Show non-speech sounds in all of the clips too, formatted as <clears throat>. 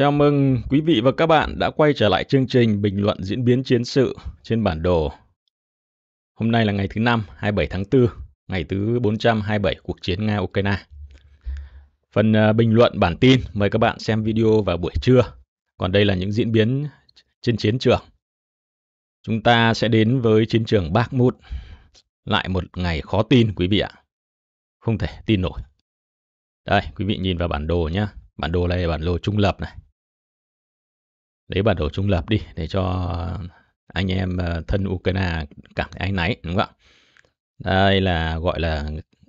Chào mừng quý vị và các bạn đã quay trở lại chương trình bình luận diễn biến chiến sự trên bản đồ. Hôm nay là ngày thứ năm, 27 tháng 4, ngày thứ 427 cuộc chiến Nga-Ukraine. Phần ờ, bình luận bản tin mời các bạn xem video vào buổi trưa. Còn đây là những diễn biến trên chiến trường. Chúng ta sẽ đến với chiến trường Bakhmut. Lại một ngày khó tin quý vị ạ. Không thể tin nổi. Đây, quý vị nhìn vào bản đồ nhé. Bản đồ này là bản đồ trung lập này lấy bản đồ trung lập đi để cho anh em ờ, thân Ukraine cảm thấy anh náy đúng không ạ? Đây là gọi là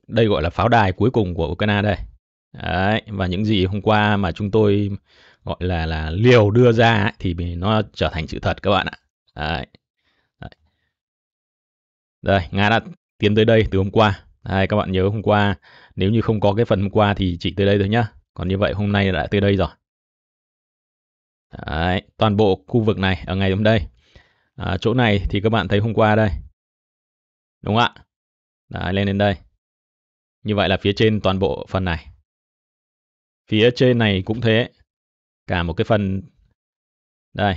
đây gọi là pháo đài cuối cùng của Ukraine đây. Đấy, và những gì hôm qua mà chúng tôi gọi là là liều đưa ra ấy, thì nó trở thành sự thật các bạn ạ. Đấy. Đấy. Đây, Nga đã tiến tới đây từ hôm qua. Đấy, các bạn nhớ hôm qua nếu như không có cái phần hôm qua thì chỉ tới đây thôi nhá. Còn như vậy hôm nay đã tới đây rồi. Đấy, toàn bộ khu vực này ở ngày hôm đây. À, chỗ này thì các bạn thấy hôm qua đây. Đúng ạ? Đấy, lên đến đây. Như vậy là phía trên toàn bộ phần này. Phía trên này cũng thế. Cả một cái phần... Đây.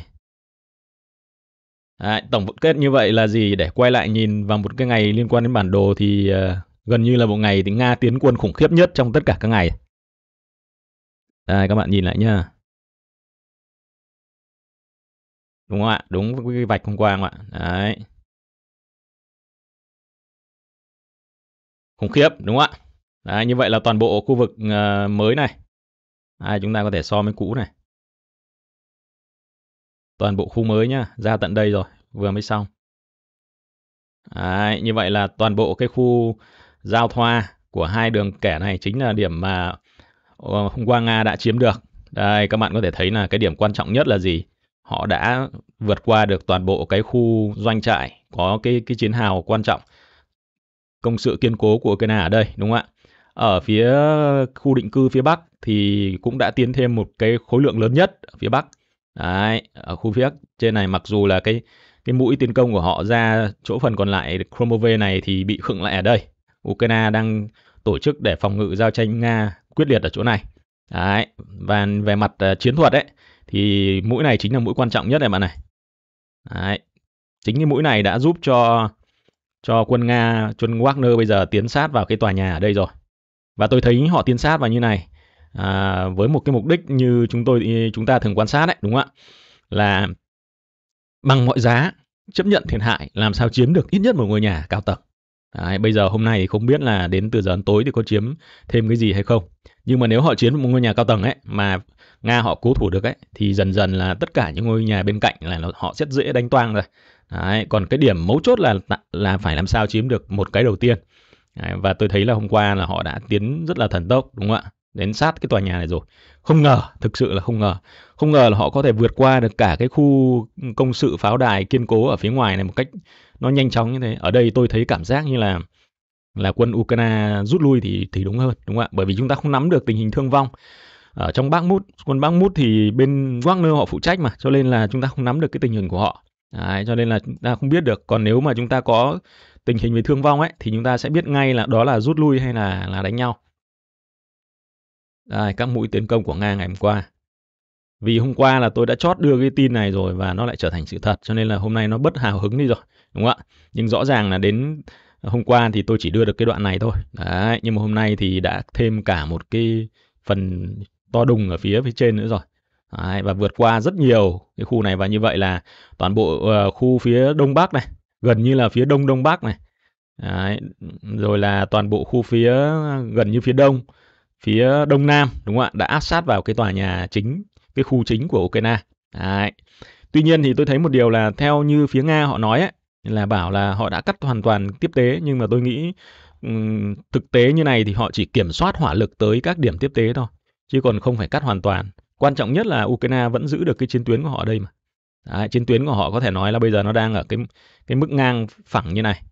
Đấy, tổng kết như vậy là gì? Để quay lại nhìn vào một cái ngày liên quan đến bản đồ thì uh, gần như là một ngày thì Nga tiến quân khủng khiếp nhất trong tất cả các ngày. Đây, các bạn nhìn lại nha. đúng không ạ đúng với cái vạch hôm qua không ạ đấy khủng khiếp đúng không ạ đấy, như vậy là toàn bộ khu vực uh, mới này à, chúng ta có thể so với cũ này toàn bộ khu mới nhá ra tận đây rồi vừa mới xong đấy, như vậy là toàn bộ cái khu giao thoa của hai đường kẻ này chính là điểm mà ờ, hôm qua Nga đã chiếm được. Đây các bạn có thể thấy là cái điểm quan trọng nhất là gì? họ đã vượt qua được toàn bộ cái khu doanh trại có cái cái chiến hào quan trọng công sự kiên cố của Ukraine ở đây đúng không ạ? Ở phía khu định cư phía Bắc thì cũng đã tiến thêm một cái khối lượng lớn nhất ở phía Bắc. Đấy, ở khu phía Bắc trên này mặc dù là cái cái mũi tiến công của họ ra chỗ phần còn lại Kromove này thì bị khựng lại ở đây. Ukraine đang tổ chức để phòng ngự giao tranh Nga quyết liệt ở chỗ này. Đấy, và về mặt à, chiến thuật ấy thì mũi này chính là mũi quan trọng nhất này bạn này Đấy. chính cái mũi này đã giúp cho cho quân nga quân wagner bây giờ tiến sát vào cái tòa nhà ở đây rồi và tôi thấy họ tiến sát vào như này à, với một cái mục đích như chúng tôi chúng ta thường quan sát đấy đúng không ạ là bằng mọi giá chấp nhận thiệt hại làm sao chiếm được ít nhất một ngôi nhà cao tầng Đấy, bây giờ hôm nay thì không biết là đến từ giờ đến tối thì có chiếm thêm cái gì hay không nhưng mà nếu họ chiếm một ngôi nhà cao tầng ấy mà Nga họ cố thủ được ấy thì dần dần là tất cả những ngôi nhà bên cạnh là họ rất dễ đánh toang rồi. Đấy, còn cái điểm mấu chốt là là phải làm sao chiếm được một cái đầu tiên. Đấy, và tôi thấy là hôm qua là họ đã tiến rất là thần tốc đúng không ạ? Đến sát cái tòa nhà này rồi. Không ngờ, thực sự là không ngờ. Không ngờ là họ có thể vượt qua được cả cái khu công sự pháo đài kiên cố ở phía ngoài này một cách nó nhanh chóng như thế. Ở đây tôi thấy cảm giác như là là quân Ukraine rút lui thì thì đúng hơn đúng không ạ? Bởi vì chúng ta không nắm được tình hình thương vong ở trong Bắc Mút còn Bắc Mút thì bên Wagner họ phụ trách mà cho nên là chúng ta không nắm được cái tình hình của họ Đấy, cho nên là chúng ta không biết được còn nếu mà chúng ta có tình hình về thương vong ấy thì chúng ta sẽ biết ngay là đó là rút lui hay là là đánh nhau Đây, các mũi tiến công của Nga ngày hôm qua vì hôm qua là tôi đã chót đưa cái tin này rồi và nó lại trở thành sự thật cho nên là hôm nay nó bất hào hứng đi rồi đúng không ạ nhưng rõ ràng là đến hôm qua thì tôi chỉ đưa được cái đoạn này thôi đấy nhưng mà hôm nay thì đã thêm cả một cái phần to đùng ở phía phía trên nữa rồi Đấy, và vượt qua rất nhiều cái khu này và như vậy là toàn bộ uh, khu phía đông bắc này gần như là phía đông đông bắc này Đấy, rồi là toàn bộ khu phía gần như phía đông phía đông nam đúng không ạ đã áp sát vào cái tòa nhà chính cái khu chính của Ukraine Đấy. tuy nhiên thì tôi thấy một điều là theo như phía nga họ nói ấy, là bảo là họ đã cắt hoàn toàn tiếp tế nhưng mà tôi nghĩ um, thực tế như này thì họ chỉ kiểm soát hỏa lực tới các điểm tiếp tế thôi chứ còn không phải cắt hoàn toàn quan trọng nhất là ukraine vẫn giữ được cái chiến tuyến của họ ở đây mà Đấy, chiến tuyến của họ có thể nói là bây giờ nó đang ở cái cái mức ngang phẳng như này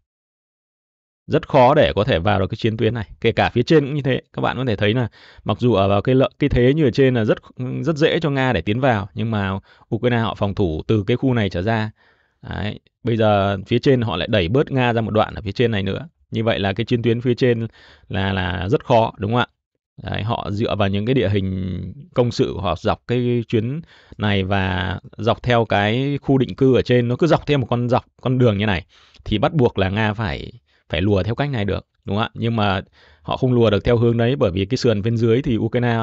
rất khó để có thể vào được cái chiến tuyến này kể cả phía trên cũng như thế các bạn có thể thấy là mặc dù ở vào cái lợi cái thế như ở trên là rất rất dễ cho nga để tiến vào nhưng mà ukraine họ phòng thủ từ cái khu này trở ra Đấy, bây giờ phía trên họ lại đẩy bớt nga ra một đoạn ở phía trên này nữa như vậy là cái chiến tuyến phía trên là là rất khó đúng không ạ Đấy, họ dựa vào những cái địa hình công sự của họ dọc cái chuyến này và dọc theo cái khu định cư ở trên nó cứ dọc theo một con dọc con đường như này thì bắt buộc là Nga phải phải lùa theo cách này được đúng không ạ nhưng mà họ không lùa được theo hướng đấy bởi vì cái sườn bên dưới thì Ukraine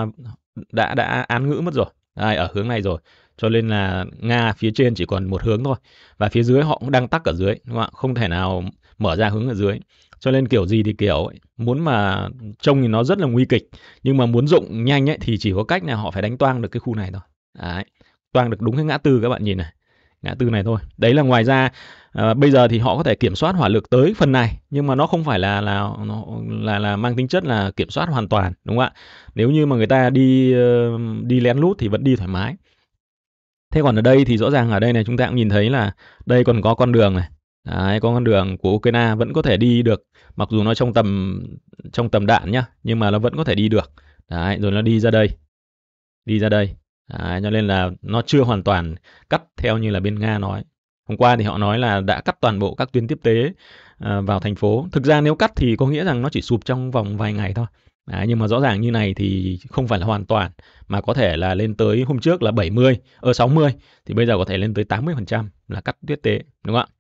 đã đã án ngữ mất rồi Ai, ở hướng này rồi cho nên là Nga phía trên chỉ còn một hướng thôi và phía dưới họ cũng đang tắc ở dưới đúng không ạ không thể nào mở ra hướng ở dưới cho nên kiểu gì thì kiểu ấy, muốn mà trông thì nó rất là nguy kịch nhưng mà muốn dụng nhanh ấy thì chỉ có cách là họ phải đánh toang được cái khu này thôi đấy toang được đúng cái ngã tư các bạn nhìn này ngã tư này thôi đấy là ngoài ra à, bây giờ thì họ có thể kiểm soát hỏa lực tới phần này nhưng mà nó không phải là là nó là là mang tính chất là kiểm soát hoàn toàn đúng không ạ nếu như mà người ta đi ờ, đi lén lút thì vẫn đi thoải mái thế còn ở đây thì rõ ràng ở đây này chúng ta cũng nhìn thấy là đây còn có con đường này Đấy, con đường của Ukraine vẫn có thể đi được mặc dù nó trong tầm trong tầm đạn nhá nhưng mà nó vẫn có thể đi được đấy rồi nó đi ra đây đi ra đây đấy, cho nên là nó chưa hoàn toàn cắt theo như là bên nga nói hôm qua thì họ nói là đã cắt toàn bộ các tuyến tiếp tế ờ, vào thành phố thực ra nếu cắt thì có nghĩa rằng nó chỉ sụp trong vòng vài ngày thôi Đấy, nhưng mà rõ ràng như này thì không phải là hoàn toàn mà có thể là lên tới hôm trước là 70 ở 60 thì bây giờ có thể lên tới 80% là cắt tuyết tế đúng không ạ?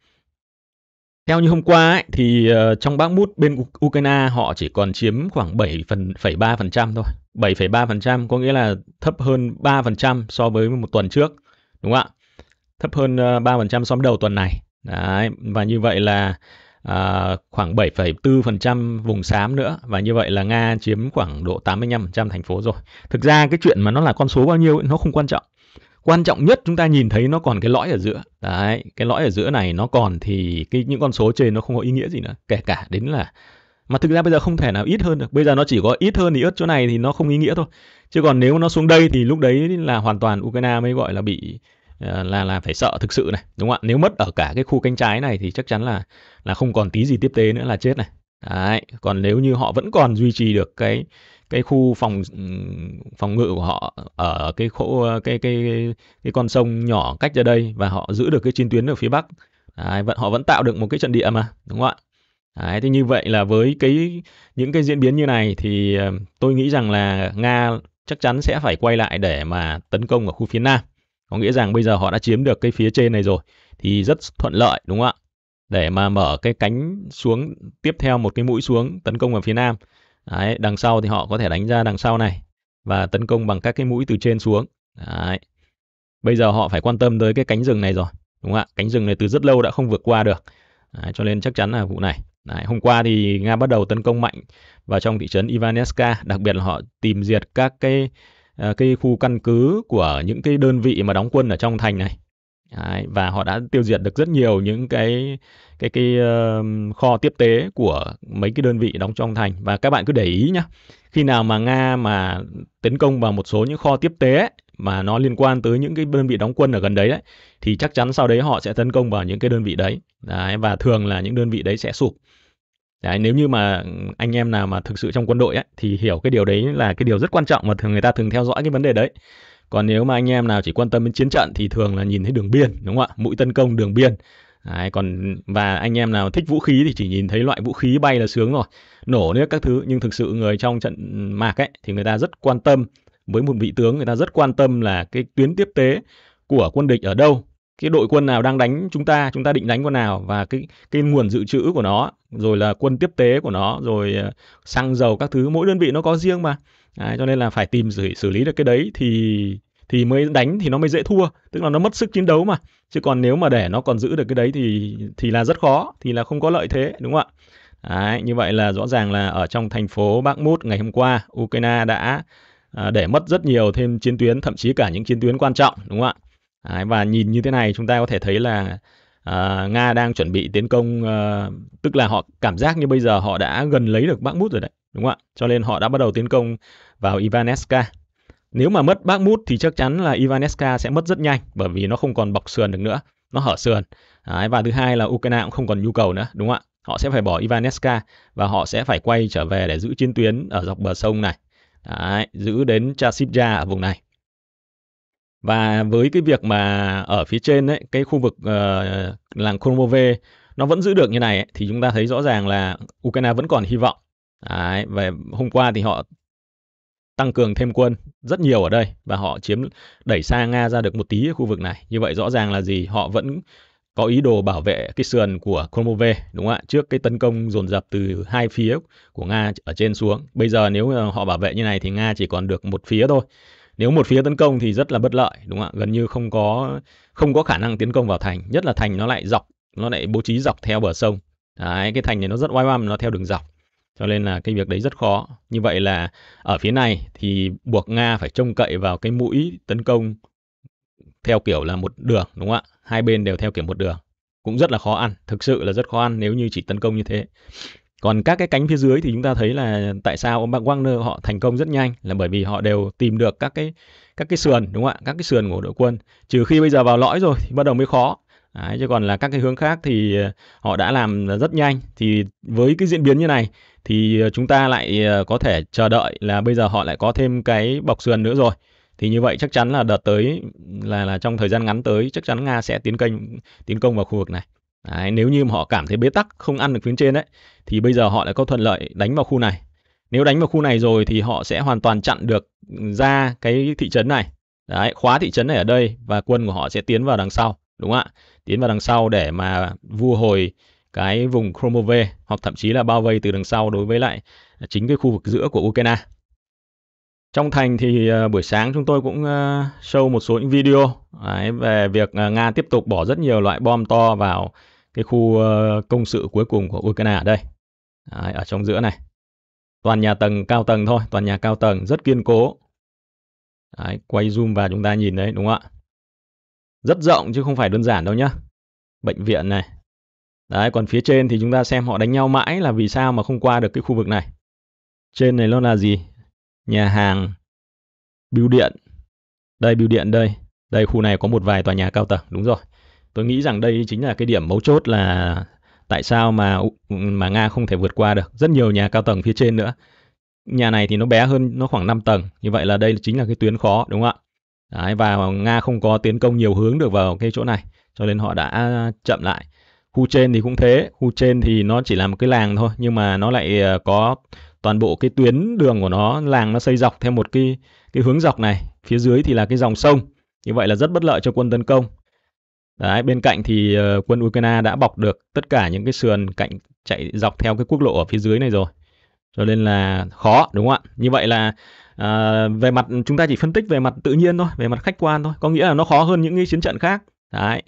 Theo như hôm qua ấy, thì uh, trong Bắc Mút bên Ukraine họ chỉ còn chiếm khoảng 7,3% thôi. 7,3% có nghĩa là thấp hơn 3% so với một tuần trước. Đúng không ạ? Thấp hơn uh, ờ, 3% so với đầu tuần này. Đấy, và như vậy là à, khoảng 7,4% vùng xám nữa và như vậy là Nga chiếm khoảng độ 85% thành phố rồi. Thực ra cái chuyện mà nó là con số bao nhiêu nó không quan trọng quan trọng nhất chúng ta nhìn thấy nó còn cái lõi ở giữa đấy cái lõi ở giữa này nó còn thì cái những con số trên nó không có ý nghĩa gì nữa kể cả đến là mà thực ra bây giờ không thể nào ít hơn được bây giờ nó chỉ có ít hơn thì ớt chỗ này thì nó không ý nghĩa thôi chứ còn nếu nó xuống đây thì lúc đấy là hoàn toàn ukraine mới gọi là bị ờ, là là phải sợ thực sự này đúng không ạ nếu mất ở cả cái khu cánh trái này thì chắc chắn là là không còn tí gì tiếp tế nữa là chết này đấy còn nếu như họ vẫn còn duy trì được cái cái khu phòng ừ, phòng ngự của họ ở cái khổ cái cái cái con sông nhỏ cách ra đây và họ giữ được cái chiến tuyến ở phía bắc Đấy, vẫn họ vẫn tạo được một cái trận địa mà đúng không ạ Đấy, thế như vậy là với cái những cái diễn biến như này thì ờ, tôi nghĩ rằng là nga chắc chắn sẽ phải quay lại để mà tấn công ở khu phía nam có nghĩa rằng bây giờ họ đã chiếm được cái phía trên này rồi thì rất thuận lợi đúng không ạ để mà mở cái cánh xuống tiếp theo một cái mũi xuống tấn công vào phía nam Đấy, đằng sau thì họ có thể đánh ra đằng sau này và tấn công bằng các cái mũi từ trên xuống. Đấy. Bây giờ họ phải quan tâm tới cái cánh rừng này rồi, đúng không ạ? Cánh rừng này từ rất lâu đã không vượt qua được. Đấy, cho nên chắc chắn là vụ này. Đấy, hôm qua thì Nga bắt đầu tấn công mạnh vào trong thị trấn Ivaneska, đặc biệt là họ tìm diệt các cái à, cái khu căn cứ của những cái đơn vị mà đóng quân ở trong thành này Đấy, và họ đã tiêu diệt được rất nhiều những cái cái cái uh, kho tiếp tế của mấy cái đơn vị đóng trong thành và các bạn cứ để ý nhá khi nào mà nga mà tấn công vào một số những kho tiếp tế mà nó liên quan tới những cái đơn vị đóng quân ở gần đấy đấy thì chắc chắn sau đấy họ sẽ tấn công vào những cái đơn vị đấy, đấy và thường là những đơn vị đấy sẽ sụp Đấy, nếu như mà anh em nào mà thực sự trong quân đội ấy, thì hiểu cái điều đấy là cái điều rất quan trọng mà thường người ta thường theo dõi cái vấn đề đấy còn nếu mà anh em nào chỉ quan tâm đến chiến trận thì thường là nhìn thấy đường biên đúng không ạ mũi tấn công đường biên Đấy, còn và anh em nào thích vũ khí thì chỉ nhìn thấy loại vũ khí bay là sướng rồi nổ nữa các thứ nhưng thực sự người trong trận mạc ấy thì người ta rất quan tâm với một vị tướng người ta rất quan tâm là cái tuyến tiếp tế của quân địch ở đâu cái đội quân nào đang đánh chúng ta chúng ta định đánh quân nào và cái cái nguồn dự trữ của nó rồi là quân tiếp tế của nó rồi ờ, xăng dầu các thứ mỗi đơn vị nó có riêng mà Đấy, cho nên là phải tìm xử, xử lý được cái đấy thì thì mới đánh thì nó mới dễ thua tức là nó mất sức chiến đấu mà chứ còn nếu mà để nó còn giữ được cái đấy thì thì là rất khó thì là không có lợi thế đúng không ạ đấy, như vậy là rõ ràng là ở trong thành phố Bakhmut ngày hôm qua Ukraine đã à, để mất rất nhiều thêm chiến tuyến thậm chí cả những chiến tuyến quan trọng đúng không ạ đấy, và nhìn như thế này chúng ta có thể thấy là à, Nga đang chuẩn bị tiến công à, tức là họ cảm giác như bây giờ họ đã gần lấy được Bakhmut rồi đấy đúng không ạ? Cho nên họ đã bắt đầu tiến công vào Ivaneska. Nếu mà mất Bakhmut thì chắc chắn là Ivaneska sẽ mất rất nhanh bởi vì nó không còn bọc sườn được nữa, nó hở sườn. Đấy, và thứ hai là Ukraine cũng không còn nhu cầu nữa, đúng không ạ? Họ sẽ phải bỏ Ivaneska và họ sẽ phải quay trở về để giữ chiến tuyến ở dọc bờ sông này. Đấy, giữ đến Chasivja ở vùng này. Và với cái việc mà ở phía trên ấy, cái khu vực uh, làng Kromove nó vẫn giữ được như này ấy, thì chúng ta thấy rõ ràng là Ukraine vẫn còn hy vọng Đấy, về hôm qua thì họ tăng cường thêm quân rất nhiều ở đây và họ chiếm đẩy xa Nga ra được một tí ở khu vực này. Như vậy rõ ràng là gì? Họ vẫn có ý đồ bảo vệ cái sườn của Kromove đúng không ạ? Trước cái tấn công dồn dập từ hai phía của Nga ở trên xuống. Bây giờ nếu họ bảo vệ như này thì Nga chỉ còn được một phía thôi. Nếu một phía tấn công thì rất là bất lợi đúng không ạ? Gần như không có không có khả năng tiến công vào thành, nhất là thành nó lại dọc, nó lại bố trí dọc theo bờ sông. Đấy, cái thành này nó rất oai oăm, nó theo đường dọc cho nên là cái việc đấy rất khó như vậy là ở phía này thì buộc nga phải trông cậy vào cái mũi tấn công theo kiểu là một đường đúng không ạ hai bên đều theo kiểu một đường cũng rất là khó ăn thực sự là rất khó ăn nếu như chỉ tấn công như thế còn các cái cánh phía dưới thì chúng ta thấy là tại sao ông bác Wagner họ thành công rất nhanh là bởi vì họ đều tìm được các cái các cái sườn đúng không ạ các cái sườn của đội quân trừ khi bây giờ vào lõi rồi thì bắt đầu mới khó Đấy, chứ còn là các cái hướng khác thì ờ, họ đã làm rất nhanh thì với cái diễn biến như này thì ờ, chúng ta lại ờ, có thể chờ đợi là bây giờ họ lại có thêm cái bọc sườn nữa rồi thì như vậy chắc chắn là đợt tới là là trong thời gian ngắn tới chắc chắn nga sẽ tiến công tiến công vào khu vực này Đấy, nếu như họ cảm thấy bế tắc không ăn được phía trên đấy thì bây giờ họ lại có thuận lợi đánh vào khu này nếu đánh vào khu này rồi thì họ sẽ hoàn toàn chặn được ra cái thị trấn này đấy khóa thị trấn này ở đây và quân của họ sẽ tiến vào đằng sau đúng không ạ tiến vào đằng sau để mà vua hồi cái vùng Kromove hoặc thậm chí là bao vây từ đằng sau đối với lại à, chính cái khu vực giữa của Ukraine. Trong thành thì à, buổi sáng chúng tôi cũng à, show một số những video về việc Nga tiếp tục bỏ rất nhiều loại bom to vào cái khu công sự cuối cùng của Ukraine ở đây. ở trong giữa này. Toàn nhà tầng cao tầng thôi, toàn nhà cao tầng rất kiên cố. Đấy, quay zoom vào chúng ta nhìn đấy đúng không ạ? Rất rộng chứ không phải đơn giản đâu nhá. Bệnh viện này, Đấy, còn phía trên thì chúng ta xem họ đánh nhau mãi là vì sao mà không qua được cái khu vực này. Trên này nó là gì? Nhà hàng, bưu điện. Đây, bưu điện đây. Đây, khu này có một vài tòa nhà cao tầng. Đúng rồi. Tôi nghĩ rằng đây chính là cái điểm mấu chốt là tại sao mà mà Nga không thể vượt qua được. Rất nhiều nhà cao tầng phía trên nữa. Nhà này thì nó bé hơn, nó khoảng 5 tầng. Như vậy là đây chính là cái tuyến khó, đúng không ạ? Đấy, và Nga không có tiến công nhiều hướng được vào cái chỗ này. Cho nên họ đã chậm lại khu trên thì cũng thế khu trên thì nó chỉ là một cái làng thôi nhưng mà nó lại ờ, có toàn bộ cái tuyến đường của nó làng nó xây dọc theo một cái cái hướng dọc này phía dưới thì là cái dòng sông như vậy là rất bất lợi cho quân tấn công Đấy, bên cạnh thì ờ, quân Ukraine đã bọc được tất cả những cái sườn cạnh chạy dọc theo cái quốc lộ ở phía dưới này rồi cho nên là khó đúng không ạ như vậy là à, về mặt chúng ta chỉ phân tích về mặt tự nhiên thôi về mặt khách quan thôi có nghĩa là nó khó hơn những cái chiến trận khác đấy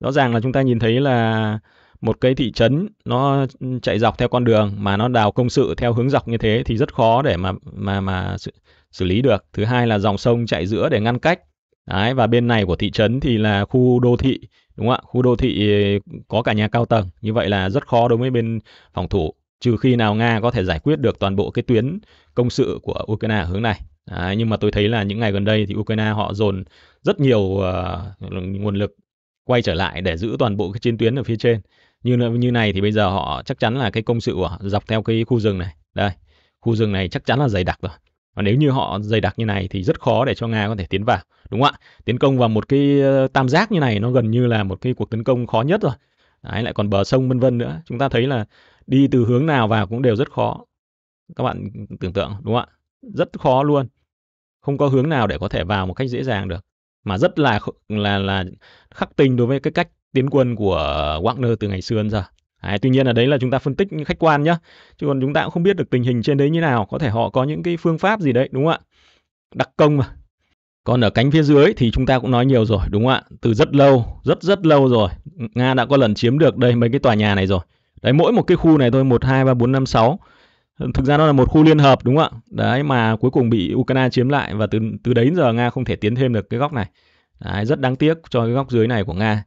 Rõ ràng là chúng ta nhìn thấy là một cái thị trấn nó chạy dọc theo con đường mà nó đào công sự theo hướng dọc như thế thì rất khó để mà mà mà xử, xử lý được. Thứ hai là dòng sông chạy giữa để ngăn cách. Đấy, và bên này của thị trấn thì là khu đô thị đúng không ạ? Khu đô thị ờ, có cả nhà cao tầng. Như vậy là rất khó đối với bên phòng thủ trừ khi nào Nga có thể giải quyết được toàn bộ cái tuyến công sự của Ukraine ở hướng này. À, nhưng mà tôi thấy là những ngày gần đây thì Ukraine họ dồn rất nhiều uh, nguồn lực quay trở lại để giữ toàn bộ cái chiến tuyến ở phía trên như như này thì bây giờ họ chắc chắn là cái công sự của dọc theo cái khu rừng này đây khu rừng này chắc chắn là dày đặc rồi và nếu như họ dày đặc như này thì rất khó để cho nga có thể tiến vào đúng không ạ tiến công vào một cái ờ, tam giác như này nó gần như là một cái cuộc tấn công khó nhất rồi Đấy, lại còn bờ sông vân vân nữa chúng ta thấy là đi từ hướng nào vào cũng đều rất khó các bạn tưởng tượng đúng không ạ rất khó luôn không có hướng nào để có thể vào một cách dễ dàng được mà rất là là là khắc tinh đối với cái cách tiến quân của Wagner từ ngày xưa đến giờ. À, tuy nhiên là đấy là chúng ta phân tích khách quan nhá. Chứ còn chúng ta cũng không biết được tình hình trên đấy như nào. Có thể họ có những cái phương pháp gì đấy, đúng không ạ? Đặc công mà. Còn ở cánh phía dưới thì chúng ta cũng nói nhiều rồi, đúng không ạ? Từ rất lâu, rất rất lâu rồi. Nga đã có lần chiếm được đây mấy cái tòa nhà này rồi. Đấy, mỗi một cái khu này thôi, 1, 2, 3, 4, 5, 6 thực ra nó là một khu liên hợp đúng không ạ đấy mà cuối cùng bị Ukraine chiếm lại và từ từ đấy giờ Nga không thể tiến thêm được cái góc này đấy, rất đáng tiếc cho cái góc dưới này của Nga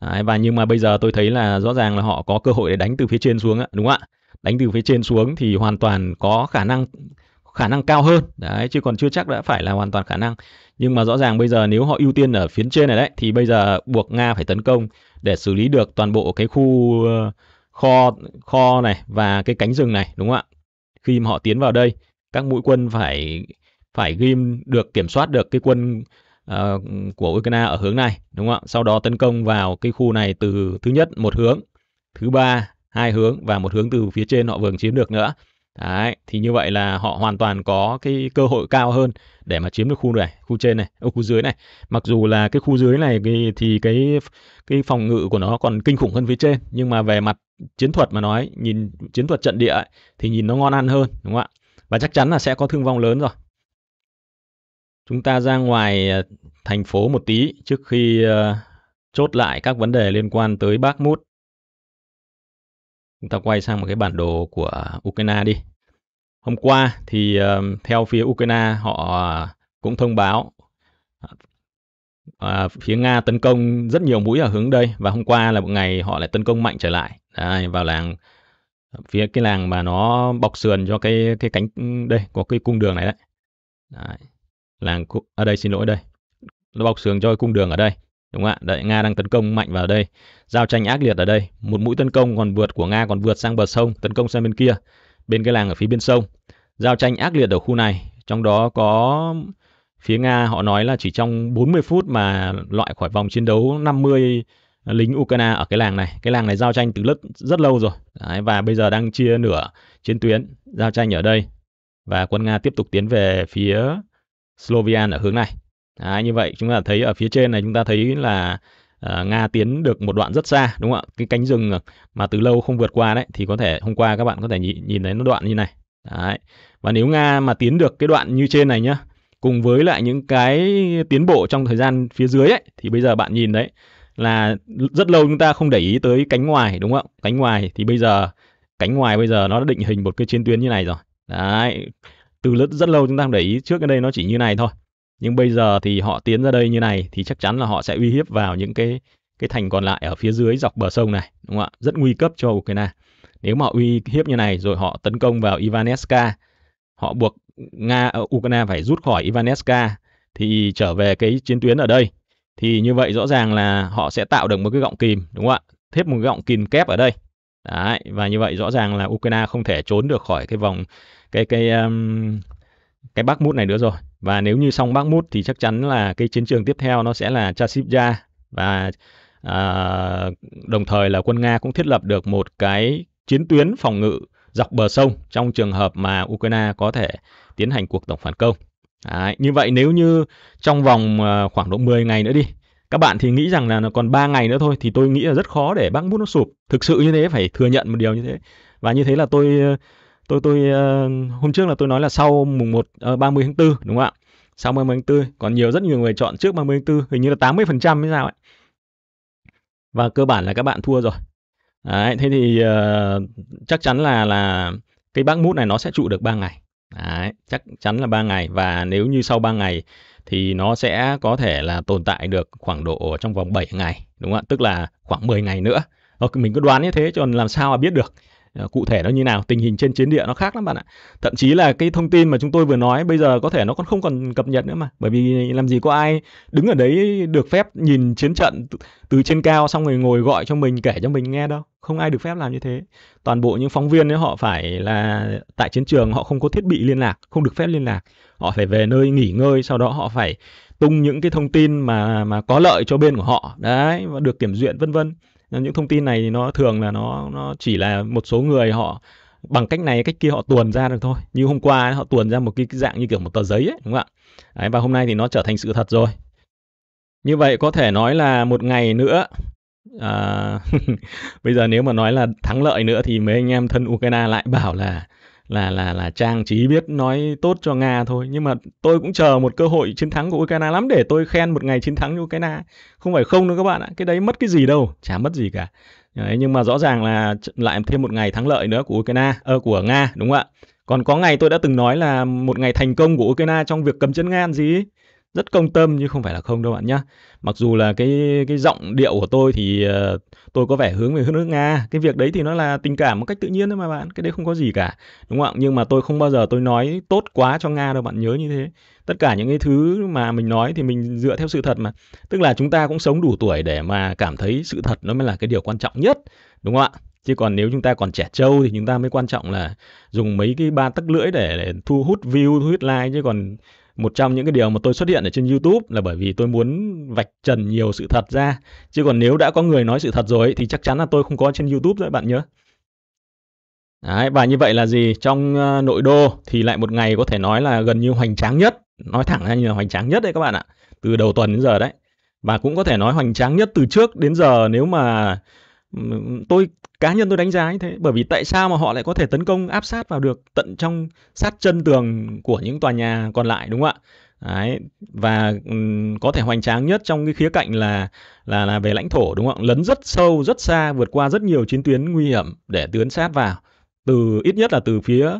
đấy, và nhưng mà bây giờ tôi thấy là rõ ràng là họ có cơ hội để đánh từ phía trên xuống ạ đúng không ạ đánh từ phía trên xuống thì hoàn toàn có khả năng khả năng cao hơn đấy chứ còn chưa chắc đã phải là hoàn toàn khả năng nhưng mà rõ ràng bây giờ nếu họ ưu tiên ở phía trên này đấy thì bây giờ buộc nga phải tấn công để xử lý được toàn bộ cái khu ờ, kho kho này và cái cánh rừng này đúng không ạ khi mà họ tiến vào đây các mũi quân phải phải ghim được kiểm soát được cái quân uh, của Ukraine ở hướng này đúng không ạ sau đó tấn công vào cái khu này từ thứ nhất một hướng thứ ba hai hướng và một hướng từ phía trên họ vừa chiếm được nữa Đấy, thì như vậy là họ hoàn toàn có cái cơ hội cao hơn để mà chiếm được khu này, khu trên này, ở khu dưới này. Mặc dù là cái khu dưới này cái, thì cái cái phòng ngự của nó còn kinh khủng hơn phía trên, nhưng mà về mặt chiến thuật mà nói, nhìn chiến thuật trận địa ấy, thì nhìn nó ngon ăn hơn, đúng không ạ? Và chắc chắn là sẽ có thương vong lớn rồi. Chúng ta ra ngoài à, thành phố một tí trước khi uh, chốt lại các vấn đề liên quan tới Bakhmut chúng ta quay sang một cái bản đồ của Ukraine đi. Hôm qua thì ờ, theo phía Ukraine họ ờ, cũng thông báo uh, phía Nga tấn công rất nhiều mũi ở hướng đây và hôm qua là một ngày họ lại tấn công mạnh trở lại Đây vào làng phía cái làng mà nó bọc sườn cho cái cái cánh đây có cái cung đường này đấy. đấy. Làng ở đây xin lỗi đây. Nó bọc sườn cho cái cung đường ở đây Đúng không ạ? Đấy, Nga đang tấn công mạnh vào đây. Giao tranh ác liệt ở đây. Một mũi tấn công còn vượt của Nga còn vượt sang bờ sông, tấn công sang bên kia, bên cái làng ở phía bên sông. Giao tranh ác liệt ở khu này, trong đó có phía Nga họ nói là chỉ trong 40 phút mà loại khỏi vòng chiến đấu 50 lính Ukraine ở cái làng này. Cái làng này giao tranh từ rất, rất lâu rồi. Đấy, và bây giờ đang chia nửa chiến tuyến, giao tranh ở đây. Và quân Nga tiếp tục tiến về phía Slovian ở hướng này. À, như vậy chúng ta thấy ở phía trên này chúng ta thấy là uh, Nga tiến được một đoạn rất xa đúng không ạ? Cái cánh rừng mà từ lâu không vượt qua đấy thì có thể hôm qua các bạn có thể nhìn, nhìn thấy nó đoạn như này. Đấy. Và nếu Nga mà tiến được cái đoạn như trên này nhá, cùng với lại những cái tiến bộ trong thời gian phía dưới ấy thì bây giờ bạn nhìn đấy là rất lâu chúng ta không để ý tới cánh ngoài đúng không? ạ Cánh ngoài thì bây giờ cánh ngoài bây giờ nó đã định hình một cái chiến tuyến như này rồi. Đấy. Từ rất rất lâu chúng ta không để ý trước cái đây nó chỉ như này thôi nhưng bây giờ thì họ tiến ra đây như này thì chắc chắn là họ sẽ uy hiếp vào những cái cái thành còn lại ở phía dưới dọc bờ sông này đúng không ạ rất nguy cấp cho ukraine nếu mà họ uy hiếp như này rồi họ tấn công vào Ivaneska, họ buộc nga ở ờ, ukraine phải rút khỏi Ivaneska, thì trở về cái chiến tuyến ở đây thì như vậy rõ ràng là họ sẽ tạo được một cái gọng kìm đúng không ạ thêm một cái gọng kìm kép ở đây Đấy, và như vậy rõ ràng là Ukraine không thể trốn được khỏi cái vòng cái cái um, cái Bắc Mút này nữa rồi. Và nếu như xong Bakhmut thì chắc chắn là cái chiến trường tiếp theo nó sẽ là chasiv và à, đồng thời là quân Nga cũng thiết lập được một cái chiến tuyến phòng ngự dọc bờ sông trong trường hợp mà Ukraine có thể tiến hành cuộc tổng phản công. Đấy, như vậy nếu như trong vòng à, khoảng độ 10 ngày nữa đi, các bạn thì nghĩ rằng là nó còn 3 ngày nữa thôi thì tôi nghĩ là rất khó để Bakhmut nó sụp. Thực sự như thế phải thừa nhận một điều như thế. Và như thế là tôi tôi tôi uh, hôm trước là tôi nói là sau mùng 1 uh, 30 tháng 4 đúng không ạ? Sau 30 tháng 4, còn nhiều rất nhiều người chọn trước 30 tháng 4, hình như là 80% hay sao ấy. Và cơ bản là các bạn thua rồi. Đấy, thế thì uh, chắc chắn là là cái bác mút này nó sẽ trụ được 3 ngày. Đấy, chắc chắn là 3 ngày và nếu như sau 3 ngày thì nó sẽ có thể là tồn tại được khoảng độ trong vòng 7 ngày, đúng không ạ? Tức là khoảng 10 ngày nữa. Rồi, ờ, mình cứ đoán như thế cho làm sao mà biết được. Ờ, cụ thể nó như nào tình hình trên chiến địa nó khác lắm bạn ạ thậm chí là cái thông tin mà chúng tôi vừa nói bây giờ có thể nó còn không còn cập nhật nữa mà bởi vì làm gì có ai đứng ở đấy được phép nhìn chiến trận từ trên cao xong rồi ngồi gọi cho mình kể cho mình nghe đâu không ai được phép làm như thế toàn bộ những phóng viên ấy họ phải là tại chiến trường họ không có thiết bị liên lạc không được phép liên lạc họ phải về nơi nghỉ ngơi sau đó họ phải tung những cái thông tin mà mà có lợi cho bên của họ đấy và được kiểm duyệt vân vân những thông tin này thì nó thường là nó nó chỉ là một số người họ bằng cách này cách kia họ tuồn ra được thôi như hôm qua họ tuồn ra một cái dạng như kiểu một tờ giấy ấy, đúng không ạ đấy, và hôm nay thì nó trở thành sự thật rồi như vậy có thể nói là một ngày nữa à, <laughs> bây giờ nếu mà nói là thắng lợi nữa thì mấy anh em thân Ukraine lại bảo là là là là trang trí biết nói tốt cho Nga thôi nhưng mà tôi cũng chờ một cơ hội chiến thắng của Ukraine lắm để tôi khen một ngày chiến thắng cho Ukraine không phải không đâu các bạn ạ cái đấy mất cái gì đâu chả mất gì cả đấy, nhưng mà rõ ràng là lại thêm một ngày thắng lợi nữa của Ukraine ờ, của Nga đúng không ạ còn có ngày tôi đã từng nói là một ngày thành công của Ukraine trong việc cầm chân Nga gì rất công tâm nhưng không phải là không đâu bạn nhá mặc dù là cái cái giọng điệu của tôi thì uh, tôi có vẻ hướng về hướng nước nga cái việc đấy thì nó là tình cảm một cách tự nhiên thôi mà bạn cái đấy không có gì cả đúng không ạ nhưng mà tôi không bao giờ tôi nói tốt quá cho nga đâu bạn nhớ như thế tất cả những cái thứ mà mình nói thì mình dựa theo sự thật mà tức là chúng ta cũng sống đủ tuổi để mà cảm thấy sự thật nó mới là cái điều quan trọng nhất đúng không ạ chứ còn nếu chúng ta còn trẻ trâu thì chúng ta mới quan trọng là dùng mấy cái ba tắc lưỡi để, để thu hút view thu hút like chứ còn một trong những cái điều mà tôi xuất hiện ở trên YouTube là bởi vì tôi muốn vạch trần nhiều sự thật ra. Chứ còn nếu đã có người nói sự thật rồi thì chắc chắn là tôi không có trên YouTube rồi bạn nhớ. Đấy, và như vậy là gì? Trong ờ, nội đô thì lại một ngày có thể nói là gần như hoành tráng nhất. Nói thẳng ra như là hoành tráng nhất đấy các bạn ạ. Từ đầu tuần đến giờ đấy. Và cũng có thể nói hoành tráng nhất từ trước đến giờ nếu mà tôi cá nhân tôi đánh giá như thế bởi vì tại sao mà họ lại có thể tấn công áp sát vào được tận trong sát chân tường của những tòa nhà còn lại đúng không ạ Đấy, và um, có thể hoành tráng nhất trong cái khía cạnh là là là về lãnh thổ đúng không ạ lấn rất sâu rất xa vượt qua rất nhiều chiến tuyến nguy hiểm để tiến sát vào từ ít nhất là từ phía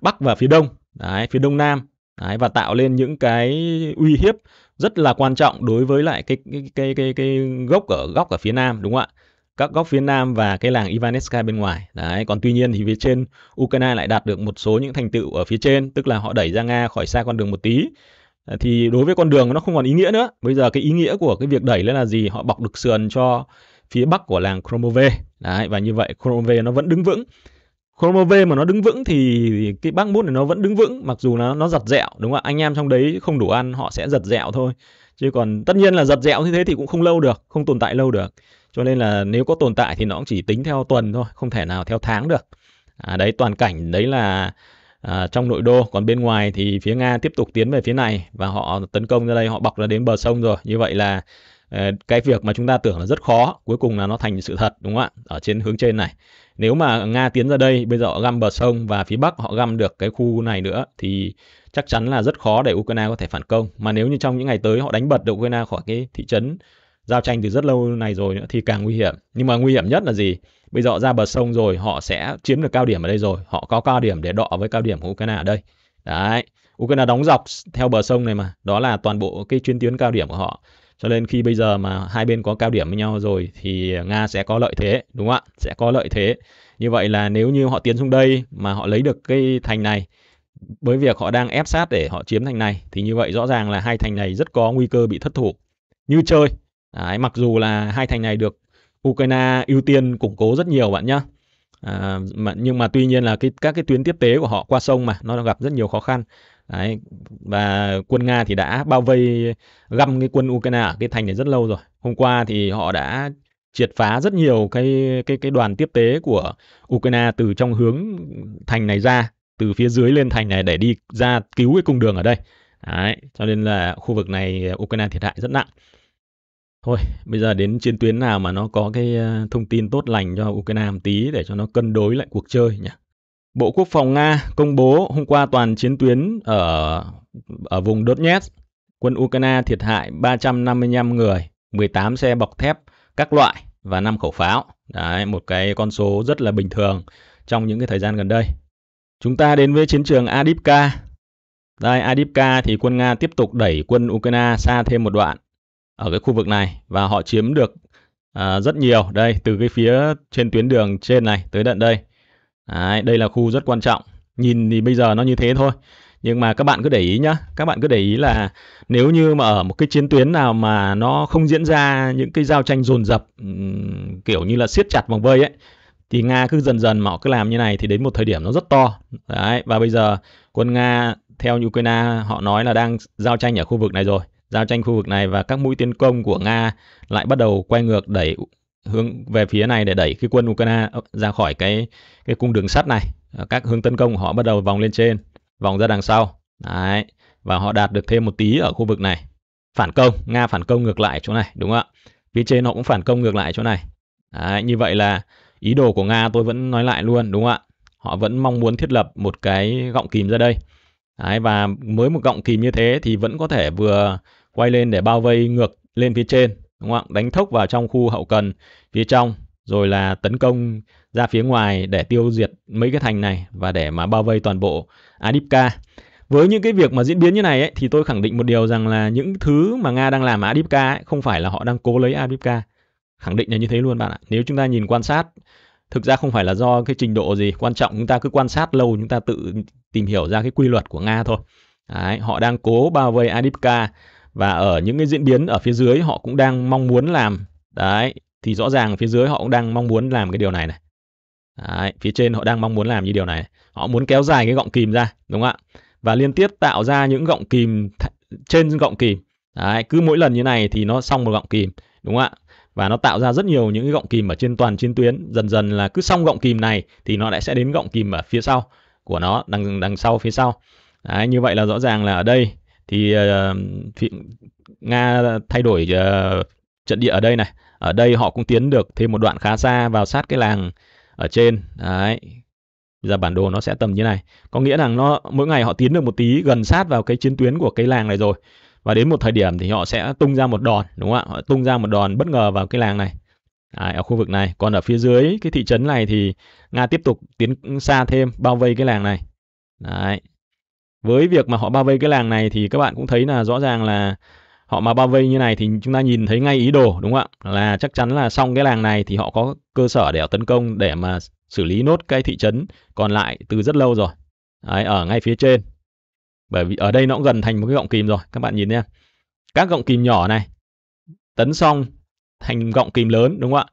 bắc và phía đông Đấy, phía đông nam Đấy, và tạo lên những cái uy hiếp rất là quan trọng đối với lại cái cái cái cái, cái gốc ở góc ở phía nam đúng không ạ các góc phía Nam và cái làng Ivanetska bên ngoài. Đấy, còn tuy nhiên thì phía trên Ukraine lại đạt được một số những thành tựu ở phía trên, tức là họ đẩy ra Nga khỏi xa con đường một tí. Ờ, thì đối với con đường nó không còn ý nghĩa nữa. Bây giờ cái ý nghĩa của cái việc đẩy lên là gì? Họ bọc được sườn cho phía bắc của làng Kromove. Đấy, và như vậy Kromove nó vẫn đứng vững. Kromove mà nó đứng vững thì cái bắc mút này nó vẫn đứng vững mặc dù nó nó giật dẹo đúng không ạ? Anh em trong đấy không đủ ăn họ sẽ giật dẹo thôi. Chứ còn tất nhiên là giật dẹo như thế thì cũng không lâu được, không tồn tại lâu được cho nên là nếu có tồn tại thì nó cũng chỉ tính theo tuần thôi không thể nào theo tháng được à, đấy toàn cảnh đấy là à, trong nội đô còn bên ngoài thì phía nga tiếp tục tiến về phía này và họ tấn công ra đây họ bọc ra đến bờ sông rồi như vậy là ờ, cái việc mà chúng ta tưởng là rất khó cuối cùng là nó thành sự thật đúng không ạ ở trên hướng trên này nếu mà nga tiến ra đây bây giờ họ găm bờ sông và phía bắc họ găm được cái khu này nữa thì chắc chắn là rất khó để ukraine có thể phản công mà nếu như trong những ngày tới họ đánh bật được ukraine khỏi cái thị trấn giao tranh từ rất lâu này rồi nữa thì càng nguy hiểm nhưng mà nguy hiểm nhất là gì bây giờ ra bờ sông rồi họ sẽ chiếm được cao điểm ở đây rồi họ có cao điểm để đọ với cao điểm của ukraine ở đây đấy ukraine đóng dọc theo bờ sông này mà đó là toàn bộ cái chuyên tuyến cao điểm của họ cho nên khi bây giờ mà hai bên có cao điểm với nhau rồi thì Nga sẽ có lợi thế, đúng không ạ? Sẽ có lợi thế. Như vậy là nếu như họ tiến xuống đây mà họ lấy được cái thành này với việc họ đang ép sát để họ chiếm thành này thì như vậy rõ ràng là hai thành này rất có nguy cơ bị thất thủ. Như chơi, Đấy, mặc dù là hai thành này được Ukraine ưu tiên củng cố rất nhiều bạn nhá. À, nhưng mà tuy nhiên là cái các cái tuyến tiếp tế của họ qua sông mà nó gặp rất nhiều khó khăn. Đấy, và quân Nga thì đã bao vây găm cái quân Ukraine ở cái thành này rất lâu rồi. Hôm qua thì họ đã triệt phá rất nhiều cái cái cái đoàn tiếp tế của Ukraine từ trong hướng thành này ra, từ phía dưới lên thành này để đi ra cứu cái cung đường ở đây. Đấy, cho nên là khu vực này Ukraine thiệt hại rất nặng. Thôi, bây giờ đến chiến tuyến nào mà nó có cái ờ, thông tin tốt lành cho Ukraine một tí để cho nó cân đối lại cuộc chơi nhỉ? Bộ Quốc phòng Nga công bố hôm qua toàn chiến tuyến ở ở vùng Donetsk, quân Ukraine thiệt hại 355 người, 18 xe bọc thép các loại và 5 khẩu pháo. Đấy, một cái con số rất là bình thường trong những cái thời gian gần đây. Chúng ta đến với chiến trường Adipka. Đây, Adipka thì quân Nga tiếp tục đẩy quân Ukraine xa thêm một đoạn ở cái khu vực này và họ chiếm được à, rất nhiều đây từ cái phía trên tuyến đường trên này tới tận đây Đấy, đây là khu rất quan trọng nhìn thì bây giờ nó như thế thôi nhưng mà các bạn cứ để ý nhá các bạn cứ để ý là nếu như mà ở một cái chiến tuyến nào mà nó không diễn ra những cái giao tranh dồn dập kiểu như là siết chặt vòng vây ấy thì nga cứ dần dần mà họ cứ làm như này thì đến một thời điểm nó rất to đấy và bây giờ quân nga theo ukraine họ nói là đang giao tranh ở khu vực này rồi Giao tranh khu vực này và các mũi tiến công của Nga lại bắt đầu quay ngược đẩy hướng về phía này để đẩy cái quân Ukraine ờ, ra khỏi cái cái cung đường sắt này. Ờ, các hướng tấn công họ bắt đầu vòng lên trên, vòng ra đằng sau. Đấy. Và họ đạt được thêm một tí ở khu vực này. Phản công, Nga phản công ngược lại chỗ này, đúng không ạ? Phía trên họ cũng phản công ngược lại chỗ này. Đấy, như vậy là ý đồ của Nga tôi vẫn nói lại luôn, đúng không ạ? Họ vẫn mong muốn thiết lập một cái gọng kìm ra đây. Đấy, và mới một gọng kìm như thế thì vẫn có thể vừa quay lên để bao vây ngược lên phía trên, đúng không ạ? Đánh thốc vào trong khu hậu cần phía trong rồi là tấn công ra phía ngoài để tiêu diệt mấy cái thành này và để mà bao vây toàn bộ Adipka. Với những cái việc mà diễn biến như này ấy, thì tôi khẳng định một điều rằng là những thứ mà Nga đang làm ở Adipka ấy, không phải là họ đang cố lấy Adipka. Khẳng định là như thế luôn bạn ạ. Nếu chúng ta nhìn quan sát, thực ra không phải là do cái trình độ gì. Quan trọng chúng ta cứ quan sát lâu, chúng ta tự tìm hiểu ra cái quy luật của Nga thôi. Đấy, họ đang cố bao vây Adipka và ở những cái diễn biến ở phía dưới họ cũng đang mong muốn làm đấy thì rõ ràng phía dưới họ cũng đang mong muốn làm cái điều này này đấy, phía trên họ đang mong muốn làm như điều này họ muốn kéo dài cái gọng kìm ra đúng không ạ và liên tiếp tạo ra những gọng kìm trên gọng kìm đấy, cứ mỗi lần như này thì nó xong một gọng kìm đúng không ạ và nó tạo ra rất nhiều những cái gọng kìm ở trên toàn trên tuyến dần dần là cứ xong gọng kìm này thì nó lại sẽ đến gọng kìm ở phía sau của nó đằng đằng sau phía sau Đấy, như vậy là rõ ràng là ở đây thì uh, Nga thay đổi uh, trận địa ở đây này ở đây họ cũng tiến được thêm một đoạn khá xa vào sát cái làng ở trên đấy giờ bản đồ nó sẽ tầm như này có nghĩa là nó mỗi ngày họ tiến được một tí gần sát vào cái chiến tuyến của cái làng này rồi và đến một thời điểm thì họ sẽ tung ra một đòn đúng không ạ họ tung ra một đòn bất ngờ vào cái làng này đấy, ở khu vực này còn ở phía dưới cái thị trấn này thì nga tiếp tục tiến xa thêm bao vây cái làng này đấy với việc mà họ bao vây cái làng này thì các bạn cũng thấy là rõ ràng là họ mà bao vây như này thì chúng ta nhìn thấy ngay ý đồ đúng không ạ là chắc chắn là xong cái làng này thì họ có cơ sở để tấn công để mà xử lý nốt cái thị trấn còn lại từ rất lâu rồi Đấy, ở ngay phía trên bởi vì ở đây nó cũng gần thành một cái gọng kìm rồi các bạn nhìn nhé các gọng kìm nhỏ này tấn xong thành gọng kìm lớn đúng không ạ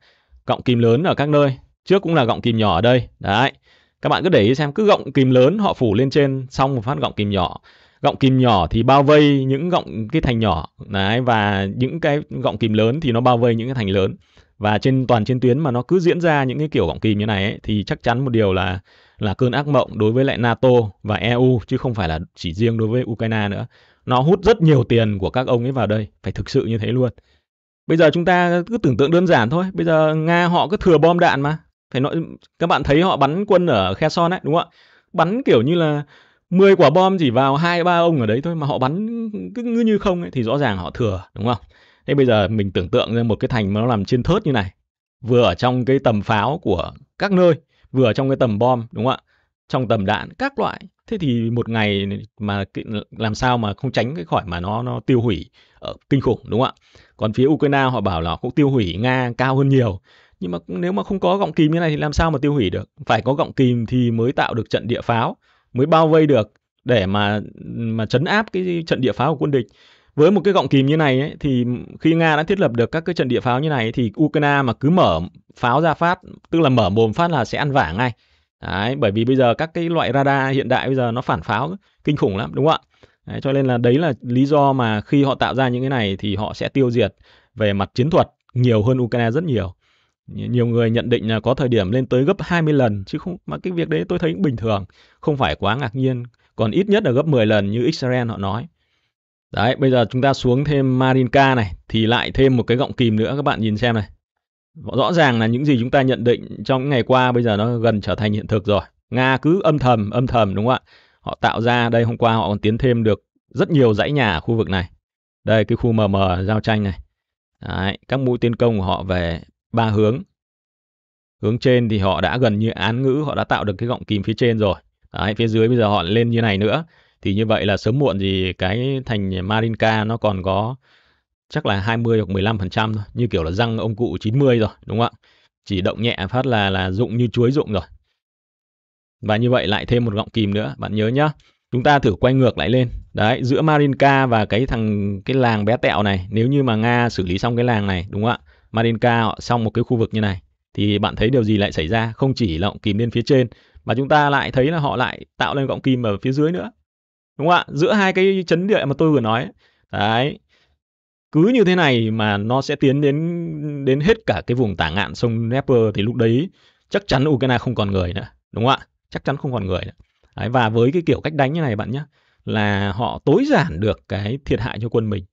gọng kìm lớn ở các nơi trước cũng là gọng kìm nhỏ ở đây đấy các bạn cứ để ý xem cứ gọng kìm lớn họ phủ lên trên xong một phát gọng kìm nhỏ gọng kìm nhỏ thì bao vây những gọng cái thành nhỏ đấy và những cái gọng kìm lớn thì nó bao vây những cái thành lớn và trên toàn trên tuyến mà nó cứ diễn ra những cái kiểu gọng kìm như này ấy, thì chắc chắn một điều là là cơn ác mộng đối với lại NATO và EU chứ không phải là chỉ riêng đối với Ukraine nữa. Nó hút rất nhiều tiền của các ông ấy vào đây, phải thực sự như thế luôn. Bây giờ chúng ta cứ tưởng tượng đơn giản thôi, bây giờ Nga họ cứ thừa bom đạn mà, phải nói các bạn thấy họ bắn quân ở Khe Son ấy đúng không ạ bắn kiểu như là 10 quả bom chỉ vào hai ba ông ở đấy thôi mà họ bắn cứ như không ấy thì rõ ràng họ thừa đúng không thế bây giờ mình tưởng tượng ra một cái thành mà nó làm trên thớt như này vừa ở trong cái tầm pháo của các nơi vừa ở trong cái tầm bom đúng không ạ trong tầm đạn các loại thế thì một ngày mà làm sao mà không tránh cái khỏi mà nó nó tiêu hủy ở kinh khủng đúng không ạ còn phía ukraine họ bảo là cũng tiêu hủy nga cao hơn nhiều nhưng mà nếu mà không có gọng kìm như này thì làm sao mà tiêu hủy được phải có gọng kìm thì mới tạo được trận địa pháo mới bao vây được để mà mà chấn áp cái trận địa pháo của quân địch với một cái gọng kìm như này ấy, thì khi nga đã thiết lập được các cái trận địa pháo như này thì ukraine mà cứ mở pháo ra phát tức là mở mồm phát là sẽ ăn vả ngay đấy bởi vì bây giờ các cái loại radar hiện đại bây giờ nó phản pháo kinh khủng lắm đúng không ạ đấy, cho nên là đấy là lý do mà khi họ tạo ra những cái này thì họ sẽ tiêu diệt về mặt chiến thuật nhiều hơn ukraine rất nhiều nhiều người nhận định là có thời điểm lên tới gấp 20 lần chứ không mà cái việc đấy tôi thấy cũng bình thường, không phải quá ngạc nhiên, còn ít nhất là gấp 10 lần như Israel họ nói. Đấy, bây giờ chúng ta xuống thêm Marinka này thì lại thêm một cái gọng kìm nữa các bạn nhìn xem này. Rõ ràng là những gì chúng ta nhận định trong những ngày qua bây giờ nó gần trở thành hiện thực rồi. Nga cứ âm thầm âm thầm đúng không ạ? Họ tạo ra đây hôm qua họ còn tiến thêm được rất nhiều dãy nhà ở khu vực này. Đây cái khu mờ mờ giao tranh này. Đấy, các mũi tiến công của họ về ba hướng hướng trên thì họ đã gần như án ngữ họ đã tạo được cái gọng kìm phía trên rồi Đấy, phía dưới bây giờ họ lên như này nữa thì như vậy là sớm muộn gì cái thành Marinka nó còn có chắc là 20 hoặc 15% thôi, như kiểu là răng ông cụ 90 rồi, đúng không ạ? Chỉ động nhẹ phát là là dụng như chuối dụng rồi. Và như vậy lại thêm một gọng kìm nữa, bạn nhớ nhá. Chúng ta thử quay ngược lại lên. Đấy, giữa Marinka và cái thằng cái làng bé tẹo này, nếu như mà Nga xử lý xong cái làng này, đúng không ạ? Marinka họ trong một cái khu vực như này thì bạn thấy điều gì lại xảy ra không chỉ là gọng kìm lên phía trên mà chúng ta lại thấy là họ lại tạo lên gọng kìm ở phía dưới nữa đúng không ạ giữa hai cái chấn địa mà tôi vừa nói đấy cứ như thế này mà nó sẽ tiến đến đến hết cả cái vùng tả ngạn sông Dnieper thì lúc đấy chắc chắn Ukraine không còn người nữa đúng không ạ chắc chắn không còn người nữa đấy, và với cái kiểu cách đánh như này bạn nhé là họ tối giản được cái thiệt hại cho quân mình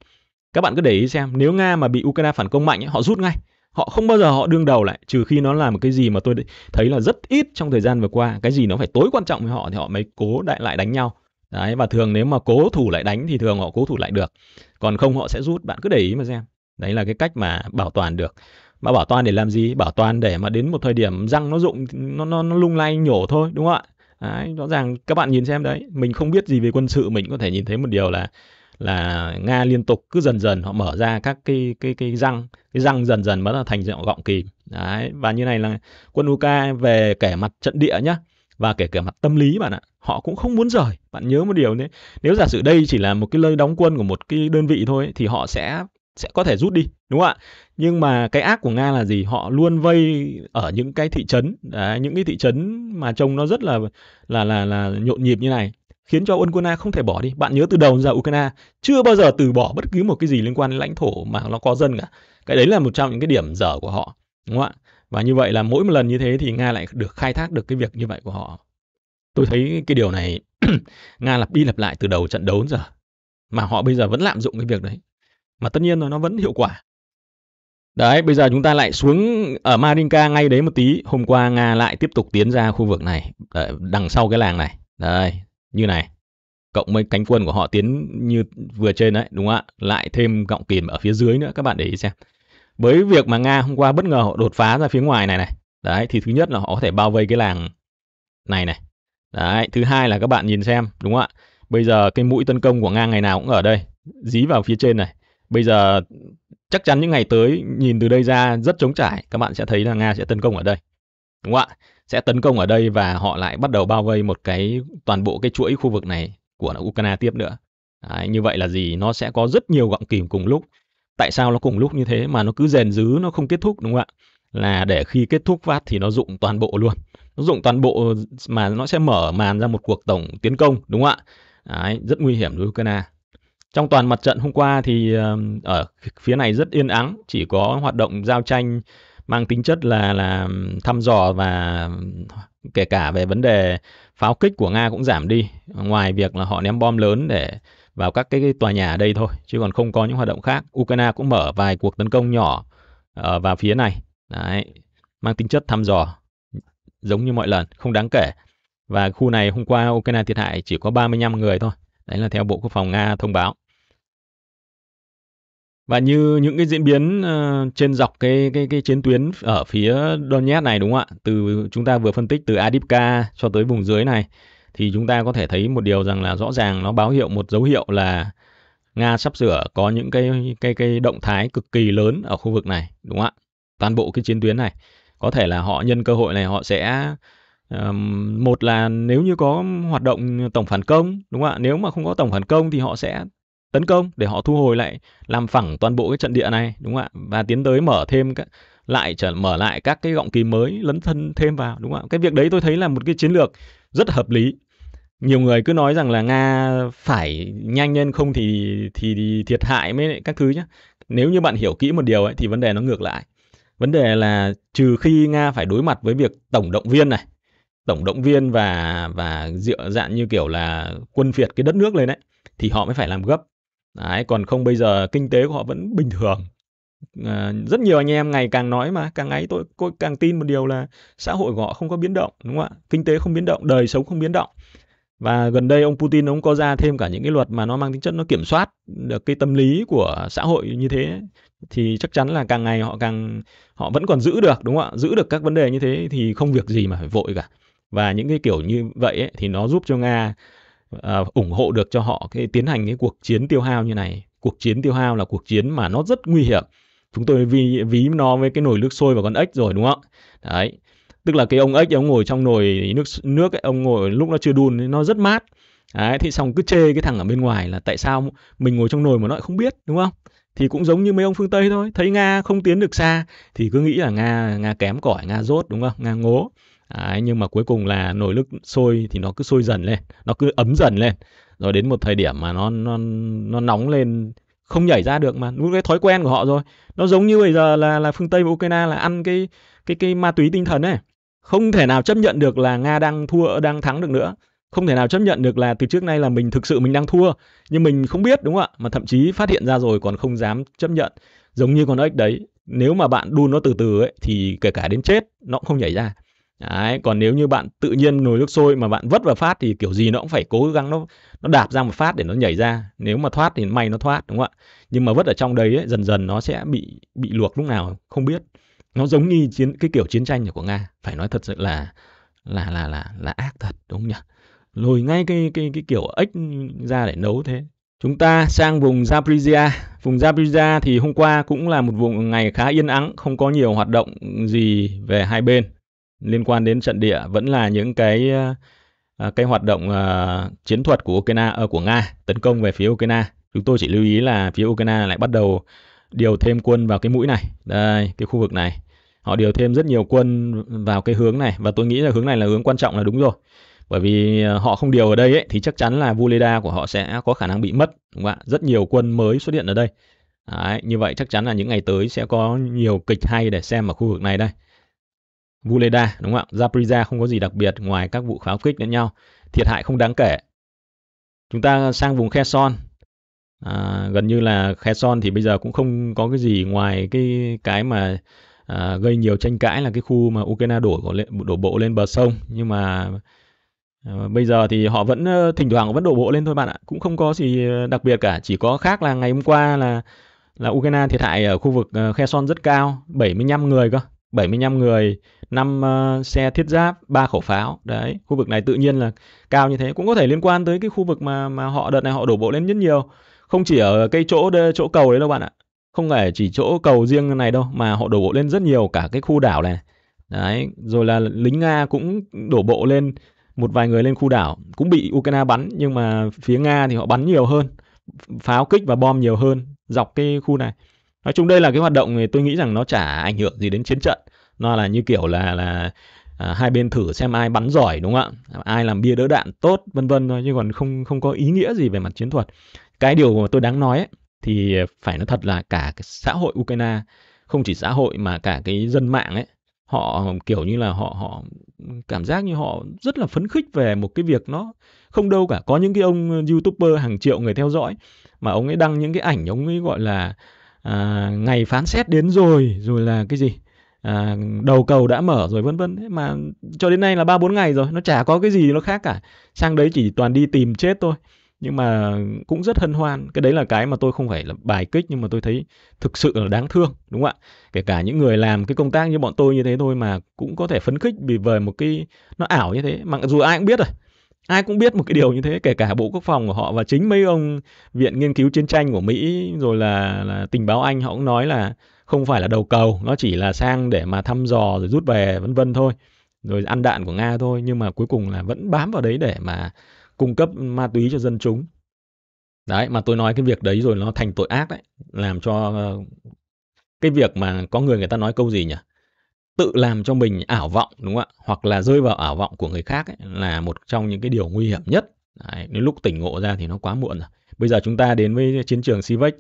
các bạn cứ để ý xem, nếu Nga mà bị Ukraine phản công mạnh ấy, họ rút ngay. Họ không bao giờ họ đương đầu lại trừ khi nó là một cái gì mà tôi thấy là rất ít trong thời gian vừa qua, cái gì nó phải tối quan trọng với họ thì họ mới cố đại lại đánh nhau. Đấy và thường nếu mà cố thủ lại đánh thì thường họ cố thủ lại được. Còn không họ sẽ rút, bạn cứ để ý mà xem. Đấy là cái cách mà bảo toàn được. Mà bảo toàn để làm gì? Bảo toàn để mà đến một thời điểm răng nó rụng nó nó, nó lung lay nhổ thôi, đúng không ạ? Đấy, rõ ràng các bạn nhìn xem đấy, mình không biết gì về quân sự, mình có thể nhìn thấy một điều là là Nga liên tục cứ dần dần họ mở ra các cái cái cái răng cái răng dần dần bắt đầu thành dạng gọng kìm đấy và như này là quân Uka về kể mặt trận địa nhá và kể cả mặt tâm lý bạn ạ họ cũng không muốn rời bạn nhớ một điều đấy nếu giả sử đây chỉ là một cái nơi đóng quân của một cái đơn vị thôi thì họ sẽ sẽ có thể rút đi đúng không ạ nhưng mà cái ác của nga là gì họ luôn vây ở những cái thị trấn đấy, những cái thị trấn mà trông nó rất là là là là nhộn nhịp như này khiến cho Ukraine không thể bỏ đi. Bạn nhớ từ đầu ra Ukraine chưa bao giờ từ bỏ bất cứ một cái gì liên quan đến lãnh thổ mà nó có dân cả. Cái đấy là một trong những cái điểm dở của họ, đúng không ạ? Và như vậy là mỗi một lần như thế thì Nga lại được khai thác được cái việc như vậy của họ. Tôi thấy cái điều này <clears throat> Nga lặp đi lặp lại từ đầu trận đấu đến giờ mà họ bây giờ vẫn lạm dụng cái việc đấy. Mà tất nhiên là nó vẫn hiệu quả. Đấy, bây giờ chúng ta lại xuống ở Marinka ngay đấy một tí. Hôm qua Nga lại tiếp tục tiến ra khu vực này, đằng sau cái làng này. Đây, như này cộng với cánh quân của họ tiến như vừa trên đấy đúng không ạ lại thêm gọng kìm ở phía dưới nữa các bạn để ý xem với việc mà nga hôm qua bất ngờ họ đột phá ra phía ngoài này này đấy thì thứ nhất là họ có thể bao vây cái làng này này đấy thứ hai là các bạn nhìn xem đúng không ạ bây giờ cái mũi tấn công của nga ngày nào cũng ở đây dí vào phía trên này bây giờ chắc chắn những ngày tới nhìn từ đây ra rất chống trải các bạn sẽ thấy là nga sẽ tấn công ở đây đúng không ạ sẽ tấn công ở đây và họ lại bắt đầu bao vây một cái toàn bộ cái chuỗi khu vực này của Ukraine tiếp nữa. Đấy, như vậy là gì? Nó sẽ có rất nhiều gọng kìm cùng lúc. Tại sao nó cùng lúc như thế mà nó cứ rèn dứ nó không kết thúc đúng không ạ? Là để khi kết thúc phát thì nó dụng toàn bộ luôn. Nó dụng toàn bộ mà nó sẽ mở màn ra một cuộc tổng tiến công đúng không ạ? Đấy, rất nguy hiểm đối với Ukraine. Trong toàn mặt trận hôm qua thì ờ, ở phía này rất yên ắng, chỉ có hoạt động giao tranh mang tính chất là là thăm dò và kể cả về vấn đề pháo kích của Nga cũng giảm đi ngoài việc là họ ném bom lớn để vào các cái tòa nhà ở đây thôi chứ còn không có những hoạt động khác Ukraine cũng mở vài cuộc tấn công nhỏ ở ờ, vào phía này Đấy. mang tính chất thăm dò giống như mọi lần không đáng kể và khu này hôm qua Ukraine thiệt hại chỉ có 35 người thôi đấy là theo Bộ Quốc phòng Nga thông báo và như những cái diễn biến uh, trên dọc cái cái cái chiến tuyến ở phía Donetsk này đúng không ạ? Từ chúng ta vừa phân tích từ Adipka cho tới vùng dưới này thì chúng ta có thể thấy một điều rằng là rõ ràng nó báo hiệu một dấu hiệu là Nga sắp sửa có những cái cái cái động thái cực kỳ lớn ở khu vực này đúng không ạ? Toàn bộ cái chiến tuyến này có thể là họ nhân cơ hội này họ sẽ một là nếu như có hoạt động tổng phản công đúng không ạ? Nếu mà không có tổng phản công thì họ sẽ tấn công để họ thu hồi lại làm phẳng toàn bộ cái trận địa này đúng không ạ và tiến tới mở thêm các lại trở mở lại các cái gọng kìm mới lấn thân thêm vào đúng không ạ cái việc đấy tôi thấy là một cái chiến lược rất hợp lý nhiều người cứ nói rằng là nga phải nhanh lên không thì thì, thì thiệt hại mới các thứ nhé nếu như bạn hiểu kỹ một điều ấy thì vấn đề nó ngược lại vấn đề là trừ khi nga phải đối mặt với việc tổng động viên này tổng động viên và và dựa dạng như kiểu là quân phiệt cái đất nước lên đấy thì họ mới phải làm gấp Đấy, còn không bây giờ kinh tế của họ vẫn bình thường. À, rất nhiều anh em ngày càng nói mà càng ấy tôi, tôi càng tin một điều là xã hội của họ không có biến động đúng không ạ kinh tế không biến động đời sống không biến động và gần đây ông Putin ông có ra thêm cả những cái luật mà nó mang tính chất nó kiểm soát được cái tâm lý của xã hội như thế thì chắc chắn là càng ngày họ càng họ vẫn còn giữ được đúng không ạ giữ được các vấn đề như thế thì không việc gì mà phải vội cả và những cái kiểu như vậy ấy, thì nó giúp cho nga uh, ủng hộ được cho họ cái tiến hành cái cuộc chiến tiêu hao như này cuộc chiến tiêu hao là cuộc chiến mà nó rất nguy hiểm chúng tôi ví, ví nó với cái nồi nước sôi và con ếch rồi đúng không đấy tức là cái ông ếch ông ngồi trong nồi nước nước ấy, ông ngồi lúc nó chưa đun nó rất mát đấy thì xong cứ chê cái thằng ở bên ngoài là tại sao mình ngồi trong nồi mà nó lại không biết đúng không thì cũng giống như mấy ông phương tây thôi thấy nga không tiến được xa thì cứ nghĩ là nga nga kém cỏi nga rốt đúng không nga ngố Đấy, nhưng mà cuối cùng là nồi nước sôi thì nó cứ sôi dần lên, nó cứ ấm dần lên. Rồi đến một thời điểm mà nó nó nó nóng lên không nhảy ra được mà lúc cái thói quen của họ rồi. Nó giống như bây giờ là là phương Tây và Ukraine là ăn cái cái cái ma túy tinh thần ấy. Không thể nào chấp nhận được là Nga đang thua đang thắng được nữa. Không thể nào chấp nhận được là từ trước nay là mình thực sự mình đang thua nhưng mình không biết đúng không ạ? Mà thậm chí phát hiện ra rồi còn không dám chấp nhận. Giống như con ếch đấy, nếu mà bạn đun nó từ từ ấy thì kể cả đến chết nó cũng không nhảy ra. Đấy, còn nếu như bạn tự nhiên nồi nước sôi mà bạn vất vào phát thì kiểu gì nó cũng phải cố gắng nó nó đạp ra một phát để nó nhảy ra. Nếu mà thoát thì may nó thoát đúng không ạ? Nhưng mà vất ở trong đấy ấy, dần dần nó sẽ bị bị luộc lúc nào không biết. Nó giống như chiến cái kiểu chiến tranh của Nga, phải nói thật sự là là là là là ác thật đúng không nhỉ? Lồi ngay cái cái cái kiểu ếch ra để nấu thế. Chúng ta sang vùng Zaporizhia. Vùng Zaporizhia thì hôm qua cũng là một vùng ngày khá yên ắng, không có nhiều hoạt động gì về hai bên liên quan đến trận địa vẫn là những cái ờ, ờ, cái hoạt động uh, chiến thuật của Ukraine uh, của Nga tấn công về phía Ukraine. Chúng tôi chỉ lưu ý là phía Ukraine lại bắt đầu điều thêm quân vào cái mũi này, đây cái khu vực này. Họ điều thêm rất nhiều quân vào cái hướng này và tôi nghĩ là hướng này là hướng quan trọng là đúng rồi. Bởi vì họ không điều ở đây ấy, thì chắc chắn là Vuleda của họ sẽ có khả năng bị mất, đúng không ạ? Rất nhiều quân mới xuất hiện ở đây. Đấy, như vậy chắc chắn là những ngày tới sẽ có nhiều kịch hay để xem ở khu vực này đây. Vuleda đúng không ạ? Zaporizhia không có gì đặc biệt ngoài các vụ pháo kích lẫn nhau, thiệt hại không đáng kể. Chúng ta sang vùng Kherson. À, gần như là Kherson thì bây giờ cũng không có cái gì ngoài cái cái mà à, gây nhiều tranh cãi là cái khu mà Ukraine đổ đổ bộ lên bờ sông nhưng mà à, Bây giờ thì họ vẫn thỉnh thoảng vẫn đổ bộ lên thôi bạn ạ, cũng không có gì đặc biệt cả, chỉ có khác là ngày hôm qua là là Ukraine thiệt hại ở khu vực ờ, Kherson rất cao, 75 người cơ. 75 người, 5 uh, ờ, xe thiết giáp, 3 khẩu pháo. Đấy, khu vực này tự nhiên là cao như thế. Cũng có thể liên quan tới cái khu vực mà mà họ đợt này họ đổ bộ lên rất nhiều. Không chỉ ở cây chỗ chỗ cầu đấy đâu bạn ạ. Không phải chỉ chỗ cầu riêng này đâu mà họ đổ bộ lên rất nhiều cả cái khu đảo này. Đấy, rồi là lính Nga cũng đổ bộ lên một vài người lên khu đảo cũng bị Ukraine bắn nhưng mà phía Nga thì họ bắn nhiều hơn, pháo kích và bom nhiều hơn dọc cái khu này nói chung đây là cái hoạt động thì tôi nghĩ rằng nó chả ảnh hưởng gì đến chiến trận nó là như kiểu là là à, hai bên thử xem ai bắn giỏi đúng không ạ ai làm bia đỡ đạn tốt vân vân thôi nhưng còn không không có ý nghĩa gì về mặt chiến thuật cái điều mà tôi đáng nói ấy, thì phải nói thật là cả cái xã hội Ukraine không chỉ xã hội mà cả cái dân mạng ấy họ kiểu như là họ họ cảm giác như họ rất là phấn khích về một cái việc nó không đâu cả có những cái ông youtuber hàng triệu người theo dõi mà ông ấy đăng những cái ảnh ông ấy gọi là à, ngày phán xét đến rồi rồi là cái gì à, đầu cầu đã mở rồi vân vân mà cho đến nay là ba bốn ngày rồi nó chả có cái gì nó khác cả sang đấy chỉ toàn đi tìm chết thôi nhưng mà cũng rất hân hoan cái đấy là cái mà tôi không phải là bài kích nhưng mà tôi thấy thực sự là đáng thương đúng không ạ kể cả những người làm cái công tác như bọn tôi như thế thôi mà cũng có thể phấn khích vì về một cái nó ảo như thế mặc dù ai cũng biết rồi ai cũng biết một cái điều như thế kể cả bộ quốc phòng của họ và chính mấy ông viện nghiên cứu chiến tranh của mỹ rồi là, là tình báo anh họ cũng nói là không phải là đầu cầu nó chỉ là sang để mà thăm dò rồi rút về vân vân thôi rồi ăn đạn của nga thôi nhưng mà cuối cùng là vẫn bám vào đấy để mà cung cấp ma túy cho dân chúng đấy mà tôi nói cái việc đấy rồi nó thành tội ác đấy làm cho ờ, cái việc mà có người người ta nói câu gì nhỉ tự làm cho mình ảo vọng đúng không ạ hoặc là rơi vào ảo vọng của người khác ấy, là một trong những cái điều nguy hiểm nhất Đấy, nếu lúc tỉnh ngộ ra thì nó quá muộn rồi bây giờ chúng ta đến với chiến trường Sivek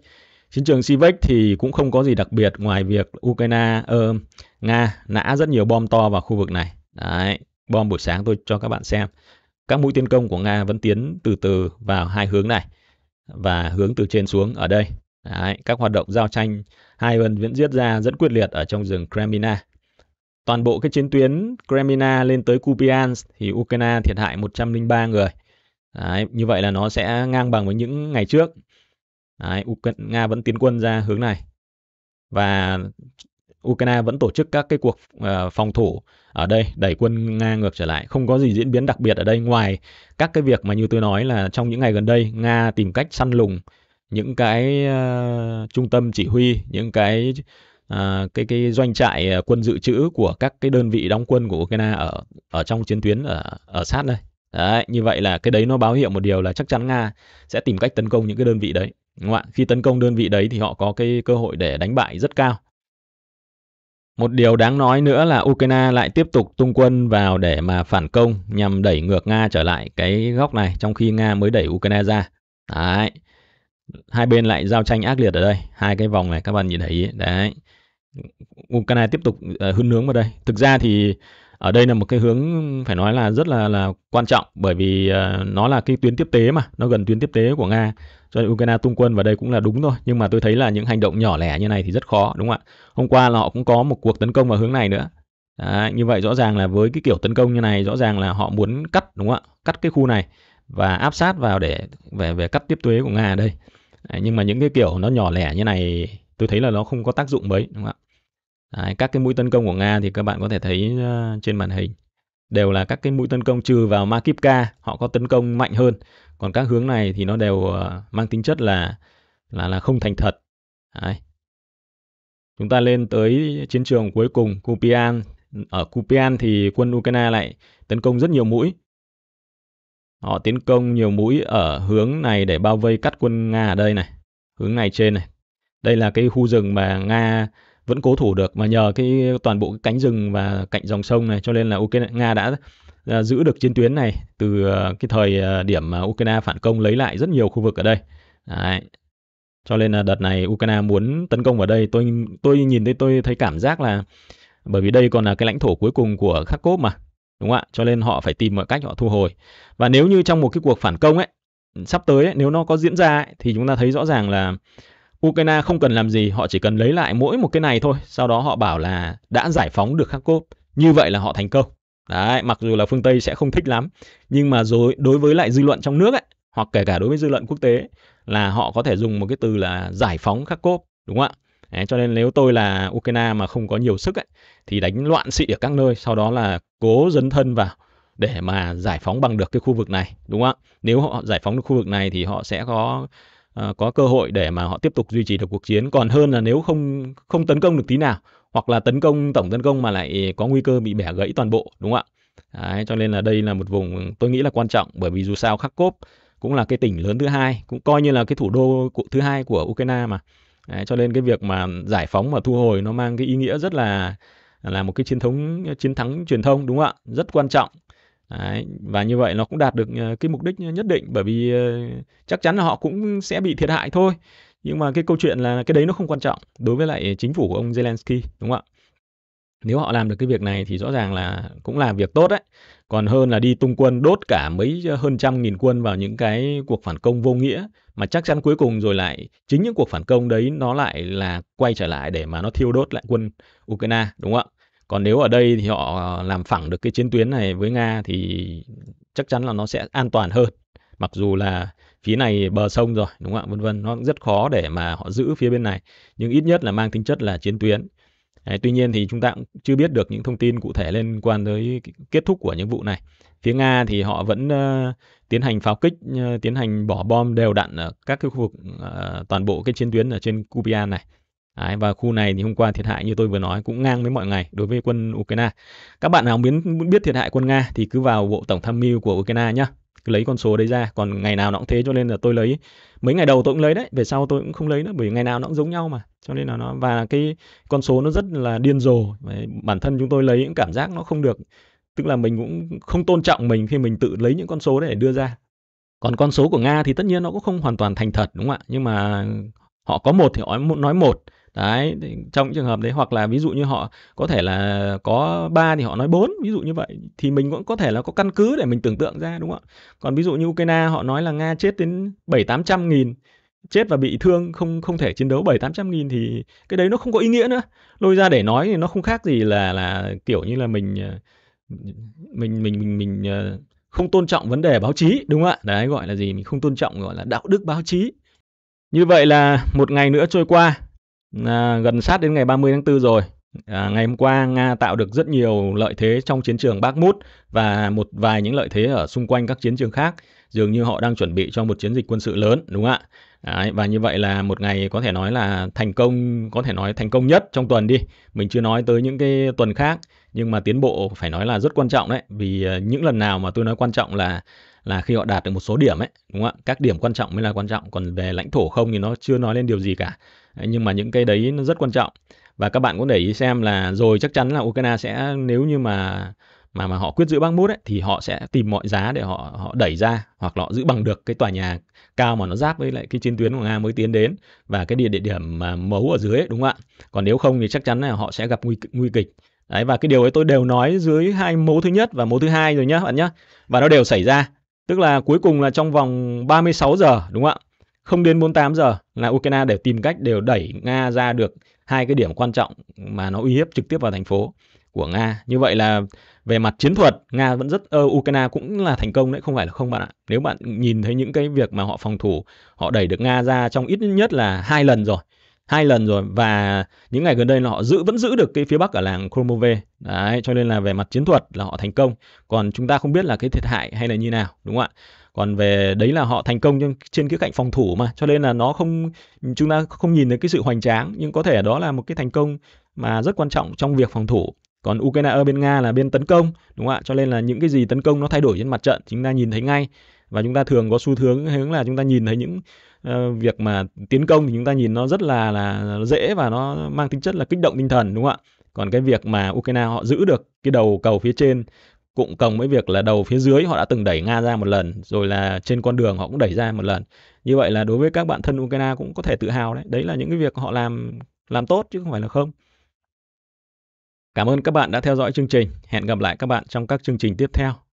chiến trường Sivek thì cũng không có gì đặc biệt ngoài việc Ukraine uh, Nga nã rất nhiều bom to vào khu vực này Đấy, bom buổi sáng tôi cho các bạn xem các mũi tiến công của Nga vẫn tiến từ từ vào hai hướng này và hướng từ trên xuống ở đây Đấy, các hoạt động giao tranh hai bên vẫn diễn ra rất quyết liệt ở trong rừng Kremlina Toàn bộ cái chiến tuyến Kremina lên tới Kupiansk thì Ukraine thiệt hại 103 người. Đấy, như vậy là nó sẽ ngang bằng với những ngày trước. Đấy, Ukraine, Nga vẫn tiến quân ra hướng này. Và Ukraine vẫn tổ chức các cái cuộc uh, phòng thủ ở đây đẩy quân Nga ngược trở lại. Không có gì diễn biến đặc biệt ở đây ngoài các cái việc mà như tôi nói là trong những ngày gần đây Nga tìm cách săn lùng những cái uh, trung tâm chỉ huy, những cái à, cái cái doanh trại à, quân dự trữ của các cái đơn vị đóng quân của Ukraine ở ở trong chiến tuyến ở ở sát đây. Đấy, như vậy là cái đấy nó báo hiệu một điều là chắc chắn Nga sẽ tìm cách tấn công những cái đơn vị đấy. Đúng không ạ? Khi tấn công đơn vị đấy thì họ có cái cơ hội để đánh bại rất cao. Một điều đáng nói nữa là Ukraine lại tiếp tục tung quân vào để mà phản công nhằm đẩy ngược Nga trở lại cái góc này trong khi Nga mới đẩy Ukraine ra. Đấy. Hai bên lại giao tranh ác liệt ở đây, hai cái vòng này các bạn nhìn thấy đấy ngụm canai tiếp tục ờ, hun nướng vào đây thực ra thì ở đây là một cái hướng phải nói là rất là là quan trọng bởi vì ờ, nó là cái tuyến tiếp tế mà nó gần tuyến tiếp tế của nga cho nên ukraine tung quân vào đây cũng là đúng thôi nhưng mà tôi thấy là những hành động nhỏ lẻ như này thì rất khó đúng không ạ hôm qua là họ cũng có một cuộc tấn công vào hướng này nữa Đấy, như vậy rõ ràng là với cái kiểu tấn công như này rõ ràng là họ muốn cắt đúng không ạ cắt cái khu này và áp sát vào để về về cắt tiếp thuế của nga ở đây Đấy, nhưng mà những cái kiểu nó nhỏ lẻ như này tôi thấy là nó không có tác dụng mấy đúng không ạ Đấy, các cái mũi tấn công của Nga thì các bạn có thể thấy uh, trên màn hình đều là các cái mũi tấn công trừ vào Makivka, họ có tấn công mạnh hơn. Còn các hướng này thì nó đều uh, mang tính chất là là là không thành thật. Đấy. Chúng ta lên tới chiến trường cuối cùng Kupian. Ở Kupian thì quân Ukraine lại tấn công rất nhiều mũi. Họ tiến công nhiều mũi ở hướng này để bao vây cắt quân Nga ở đây này, hướng này trên này. Đây là cái khu rừng mà Nga vẫn cố thủ được mà nhờ cái toàn bộ cái cánh rừng và cạnh dòng sông này cho nên là Ukraine Nga đã à, giữ được chiến tuyến này từ à, cái thời à, điểm mà Ukraine phản công lấy lại rất nhiều khu vực ở đây. Đấy. Cho nên là đợt này Ukraine muốn tấn công vào đây, tôi tôi nhìn thấy tôi thấy cảm giác là bởi vì đây còn là cái lãnh thổ cuối cùng của Kharkov mà, đúng không ạ? Cho nên họ phải tìm mọi cách họ thu hồi. Và nếu như trong một cái cuộc phản công ấy sắp tới ấy, nếu nó có diễn ra ấy, thì chúng ta thấy rõ ràng là Ukraine không cần làm gì, họ chỉ cần lấy lại mỗi một cái này thôi. Sau đó họ bảo là đã giải phóng được Kharkov. Như vậy là họ thành công. Đấy, mặc dù là phương Tây sẽ không thích lắm, nhưng mà rồi đối với lại dư luận trong nước ấy, hoặc kể cả đối với dư luận quốc tế là họ có thể dùng một cái từ là giải phóng Kharkov, đúng không ạ? Đấy, cho nên nếu tôi là Ukraine mà không có nhiều sức ấy, thì đánh loạn xị ở các nơi, sau đó là cố dấn thân vào để mà giải phóng bằng được cái khu vực này, đúng không ạ? Nếu họ giải phóng được khu vực này thì họ sẽ có Ờ, có cơ hội để mà họ tiếp tục duy trì được cuộc chiến còn hơn là nếu không không tấn công được tí nào hoặc là tấn công tổng tấn công mà lại có nguy cơ bị bẻ gãy toàn bộ đúng không ạ Đấy, cho nên là đây là một vùng tôi nghĩ là quan trọng bởi vì dù sao Kharkov cũng là cái tỉnh lớn thứ hai cũng coi như là cái thủ đô thứ hai của Ukraine mà Đấy, cho nên cái việc mà giải phóng và thu hồi nó mang cái ý nghĩa rất là là một cái chiến thống chiến thắng truyền thông đúng không ạ rất quan trọng Đấy, và như vậy nó cũng đạt được ờ, cái mục đích nhất định bởi vì ờ, chắc chắn là họ cũng sẽ bị thiệt hại thôi nhưng mà cái câu chuyện là cái đấy nó không quan trọng đối với lại chính phủ của ông Zelensky đúng không ạ nếu họ làm được cái việc này thì rõ ràng là cũng làm việc tốt đấy còn hơn là đi tung quân đốt cả mấy ờ, hơn trăm nghìn quân vào những cái cuộc phản công vô nghĩa mà chắc chắn cuối cùng rồi lại chính những cuộc phản công đấy nó lại là quay trở lại để mà nó thiêu đốt lại quân Ukraine đúng không ạ còn nếu ở đây thì họ ờ, làm phẳng được cái chiến tuyến này với nga thì chắc chắn là nó sẽ an toàn hơn mặc dù là phía này bờ sông rồi đúng không ạ vân vân nó rất khó để mà họ giữ phía bên này nhưng ít nhất là mang tính chất là chiến tuyến Đấy, tuy nhiên thì chúng ta cũng chưa biết được những thông tin cụ thể liên quan tới kết thúc của những vụ này. Phía Nga thì họ vẫn uh, tiến hành pháo kích, uh, tiến hành bỏ bom đều đặn ở các cái khu vực uh, toàn bộ cái chiến tuyến ở trên Kupian này. Đấy, và khu này thì hôm qua thiệt hại như tôi vừa nói cũng ngang với mọi ngày đối với quân Ukraine. Các bạn nào muốn biết thiệt hại quân Nga thì cứ vào Bộ Tổng tham mưu của Ukraine nhé. Cứ lấy con số đấy ra. Còn ngày nào nó cũng thế cho nên là tôi lấy. Mấy ngày đầu tôi cũng lấy đấy. Về sau tôi cũng không lấy nữa bởi ngày nào nó cũng giống nhau mà. Cho nên là nó và cái con số nó rất là điên rồ. Bản thân chúng tôi lấy những cảm giác nó không được. Tức là mình cũng không tôn trọng mình khi mình tự lấy những con số để đưa ra. Còn con số của Nga thì tất nhiên nó cũng không hoàn toàn thành thật đúng không ạ? Nhưng mà họ có một thì họ nói một đấy trong trường hợp đấy hoặc là ví dụ như họ có thể là có ba thì họ nói bốn ví dụ như vậy thì mình cũng có thể là có căn cứ để mình tưởng tượng ra đúng không ạ còn ví dụ như ukraine họ nói là nga chết đến bảy tám trăm nghìn chết và bị thương không không thể chiến đấu bảy tám trăm nghìn thì cái đấy nó không có ý nghĩa nữa lôi ra để nói thì nó không khác gì là là kiểu như là mình ờ, mình mình mình mình ờ, không tôn trọng vấn đề báo chí đúng không ạ đấy gọi là gì mình không tôn trọng gọi là đạo đức báo chí như vậy là một ngày nữa trôi qua à, gần sát đến ngày 30 tháng 4 rồi. À, ngày hôm qua Nga tạo được rất nhiều lợi thế trong chiến trường Bakhmut và một vài những lợi thế ở xung quanh các chiến trường khác, dường như họ đang chuẩn bị cho một chiến dịch quân sự lớn đúng không ạ? Đấy, và như vậy là một ngày có thể nói là thành công có thể nói thành công nhất trong tuần đi. Mình chưa nói tới những cái tuần khác nhưng mà tiến bộ phải nói là rất quan trọng đấy vì à, những lần nào mà tôi nói quan trọng là là khi họ đạt được một số điểm ấy đúng không ạ các điểm quan trọng mới là quan trọng còn về lãnh thổ không thì nó chưa nói lên điều gì cả nhưng mà những cái đấy nó rất quan trọng và các bạn cũng để ý xem là rồi chắc chắn là Ukraine sẽ nếu như mà mà mà họ quyết giữ Bakhmut ấy thì họ sẽ tìm mọi giá để họ họ đẩy ra hoặc là họ giữ bằng được cái tòa nhà cao mà nó giáp với lại cái chiến tuyến của Nga mới tiến đến và cái địa địa điểm mà mấu ở dưới ấy, đúng không ạ? Còn nếu không thì chắc chắn là họ sẽ gặp nguy nguy kịch. Đấy và cái điều ấy tôi đều nói dưới hai mấu thứ nhất và mấu thứ hai rồi nhá bạn nhá. Và nó đều xảy ra. Tức là cuối cùng là trong vòng 36 giờ đúng không ạ? không đến 48 giờ là Ukraine để tìm cách đều đẩy Nga ra được hai cái điểm quan trọng mà nó uy hiếp trực tiếp vào thành phố của Nga. Như vậy là về mặt chiến thuật Nga vẫn rất ơ Ukraine cũng là thành công đấy không phải là không bạn ạ. Nếu bạn nhìn thấy những cái việc mà họ phòng thủ, họ đẩy được Nga ra trong ít nhất là hai lần rồi hai lần rồi và những ngày gần đây là họ giữ vẫn giữ được cái phía bắc ở làng Kromove đấy cho nên là về mặt chiến thuật là họ thành công còn chúng ta không biết là cái thiệt hại hay là như nào đúng không ạ còn về đấy là họ thành công trên, trên cái cạnh phòng thủ mà cho nên là nó không chúng ta không nhìn thấy cái sự hoành tráng nhưng có thể đó là một cái thành công mà rất quan trọng trong việc phòng thủ còn Ukraine ở bên Nga là bên tấn công đúng không ạ cho nên là những cái gì tấn công nó thay đổi trên mặt trận chúng ta nhìn thấy ngay và chúng ta thường có xu hướng hướng là chúng ta nhìn thấy những uh, việc mà tiến công thì chúng ta nhìn nó rất là là dễ và nó mang tính chất là kích động tinh thần đúng không ạ còn cái việc mà Ukraine họ giữ được cái đầu cầu phía trên cụm cồng với việc là đầu phía dưới họ đã từng đẩy Nga ra một lần rồi là trên con đường họ cũng đẩy ra một lần như vậy là đối với các bạn thân Ukraine cũng có thể tự hào đấy đấy là những cái việc họ làm làm tốt chứ không phải là không cảm ơn các bạn đã theo dõi chương trình hẹn gặp lại các bạn trong các chương trình tiếp theo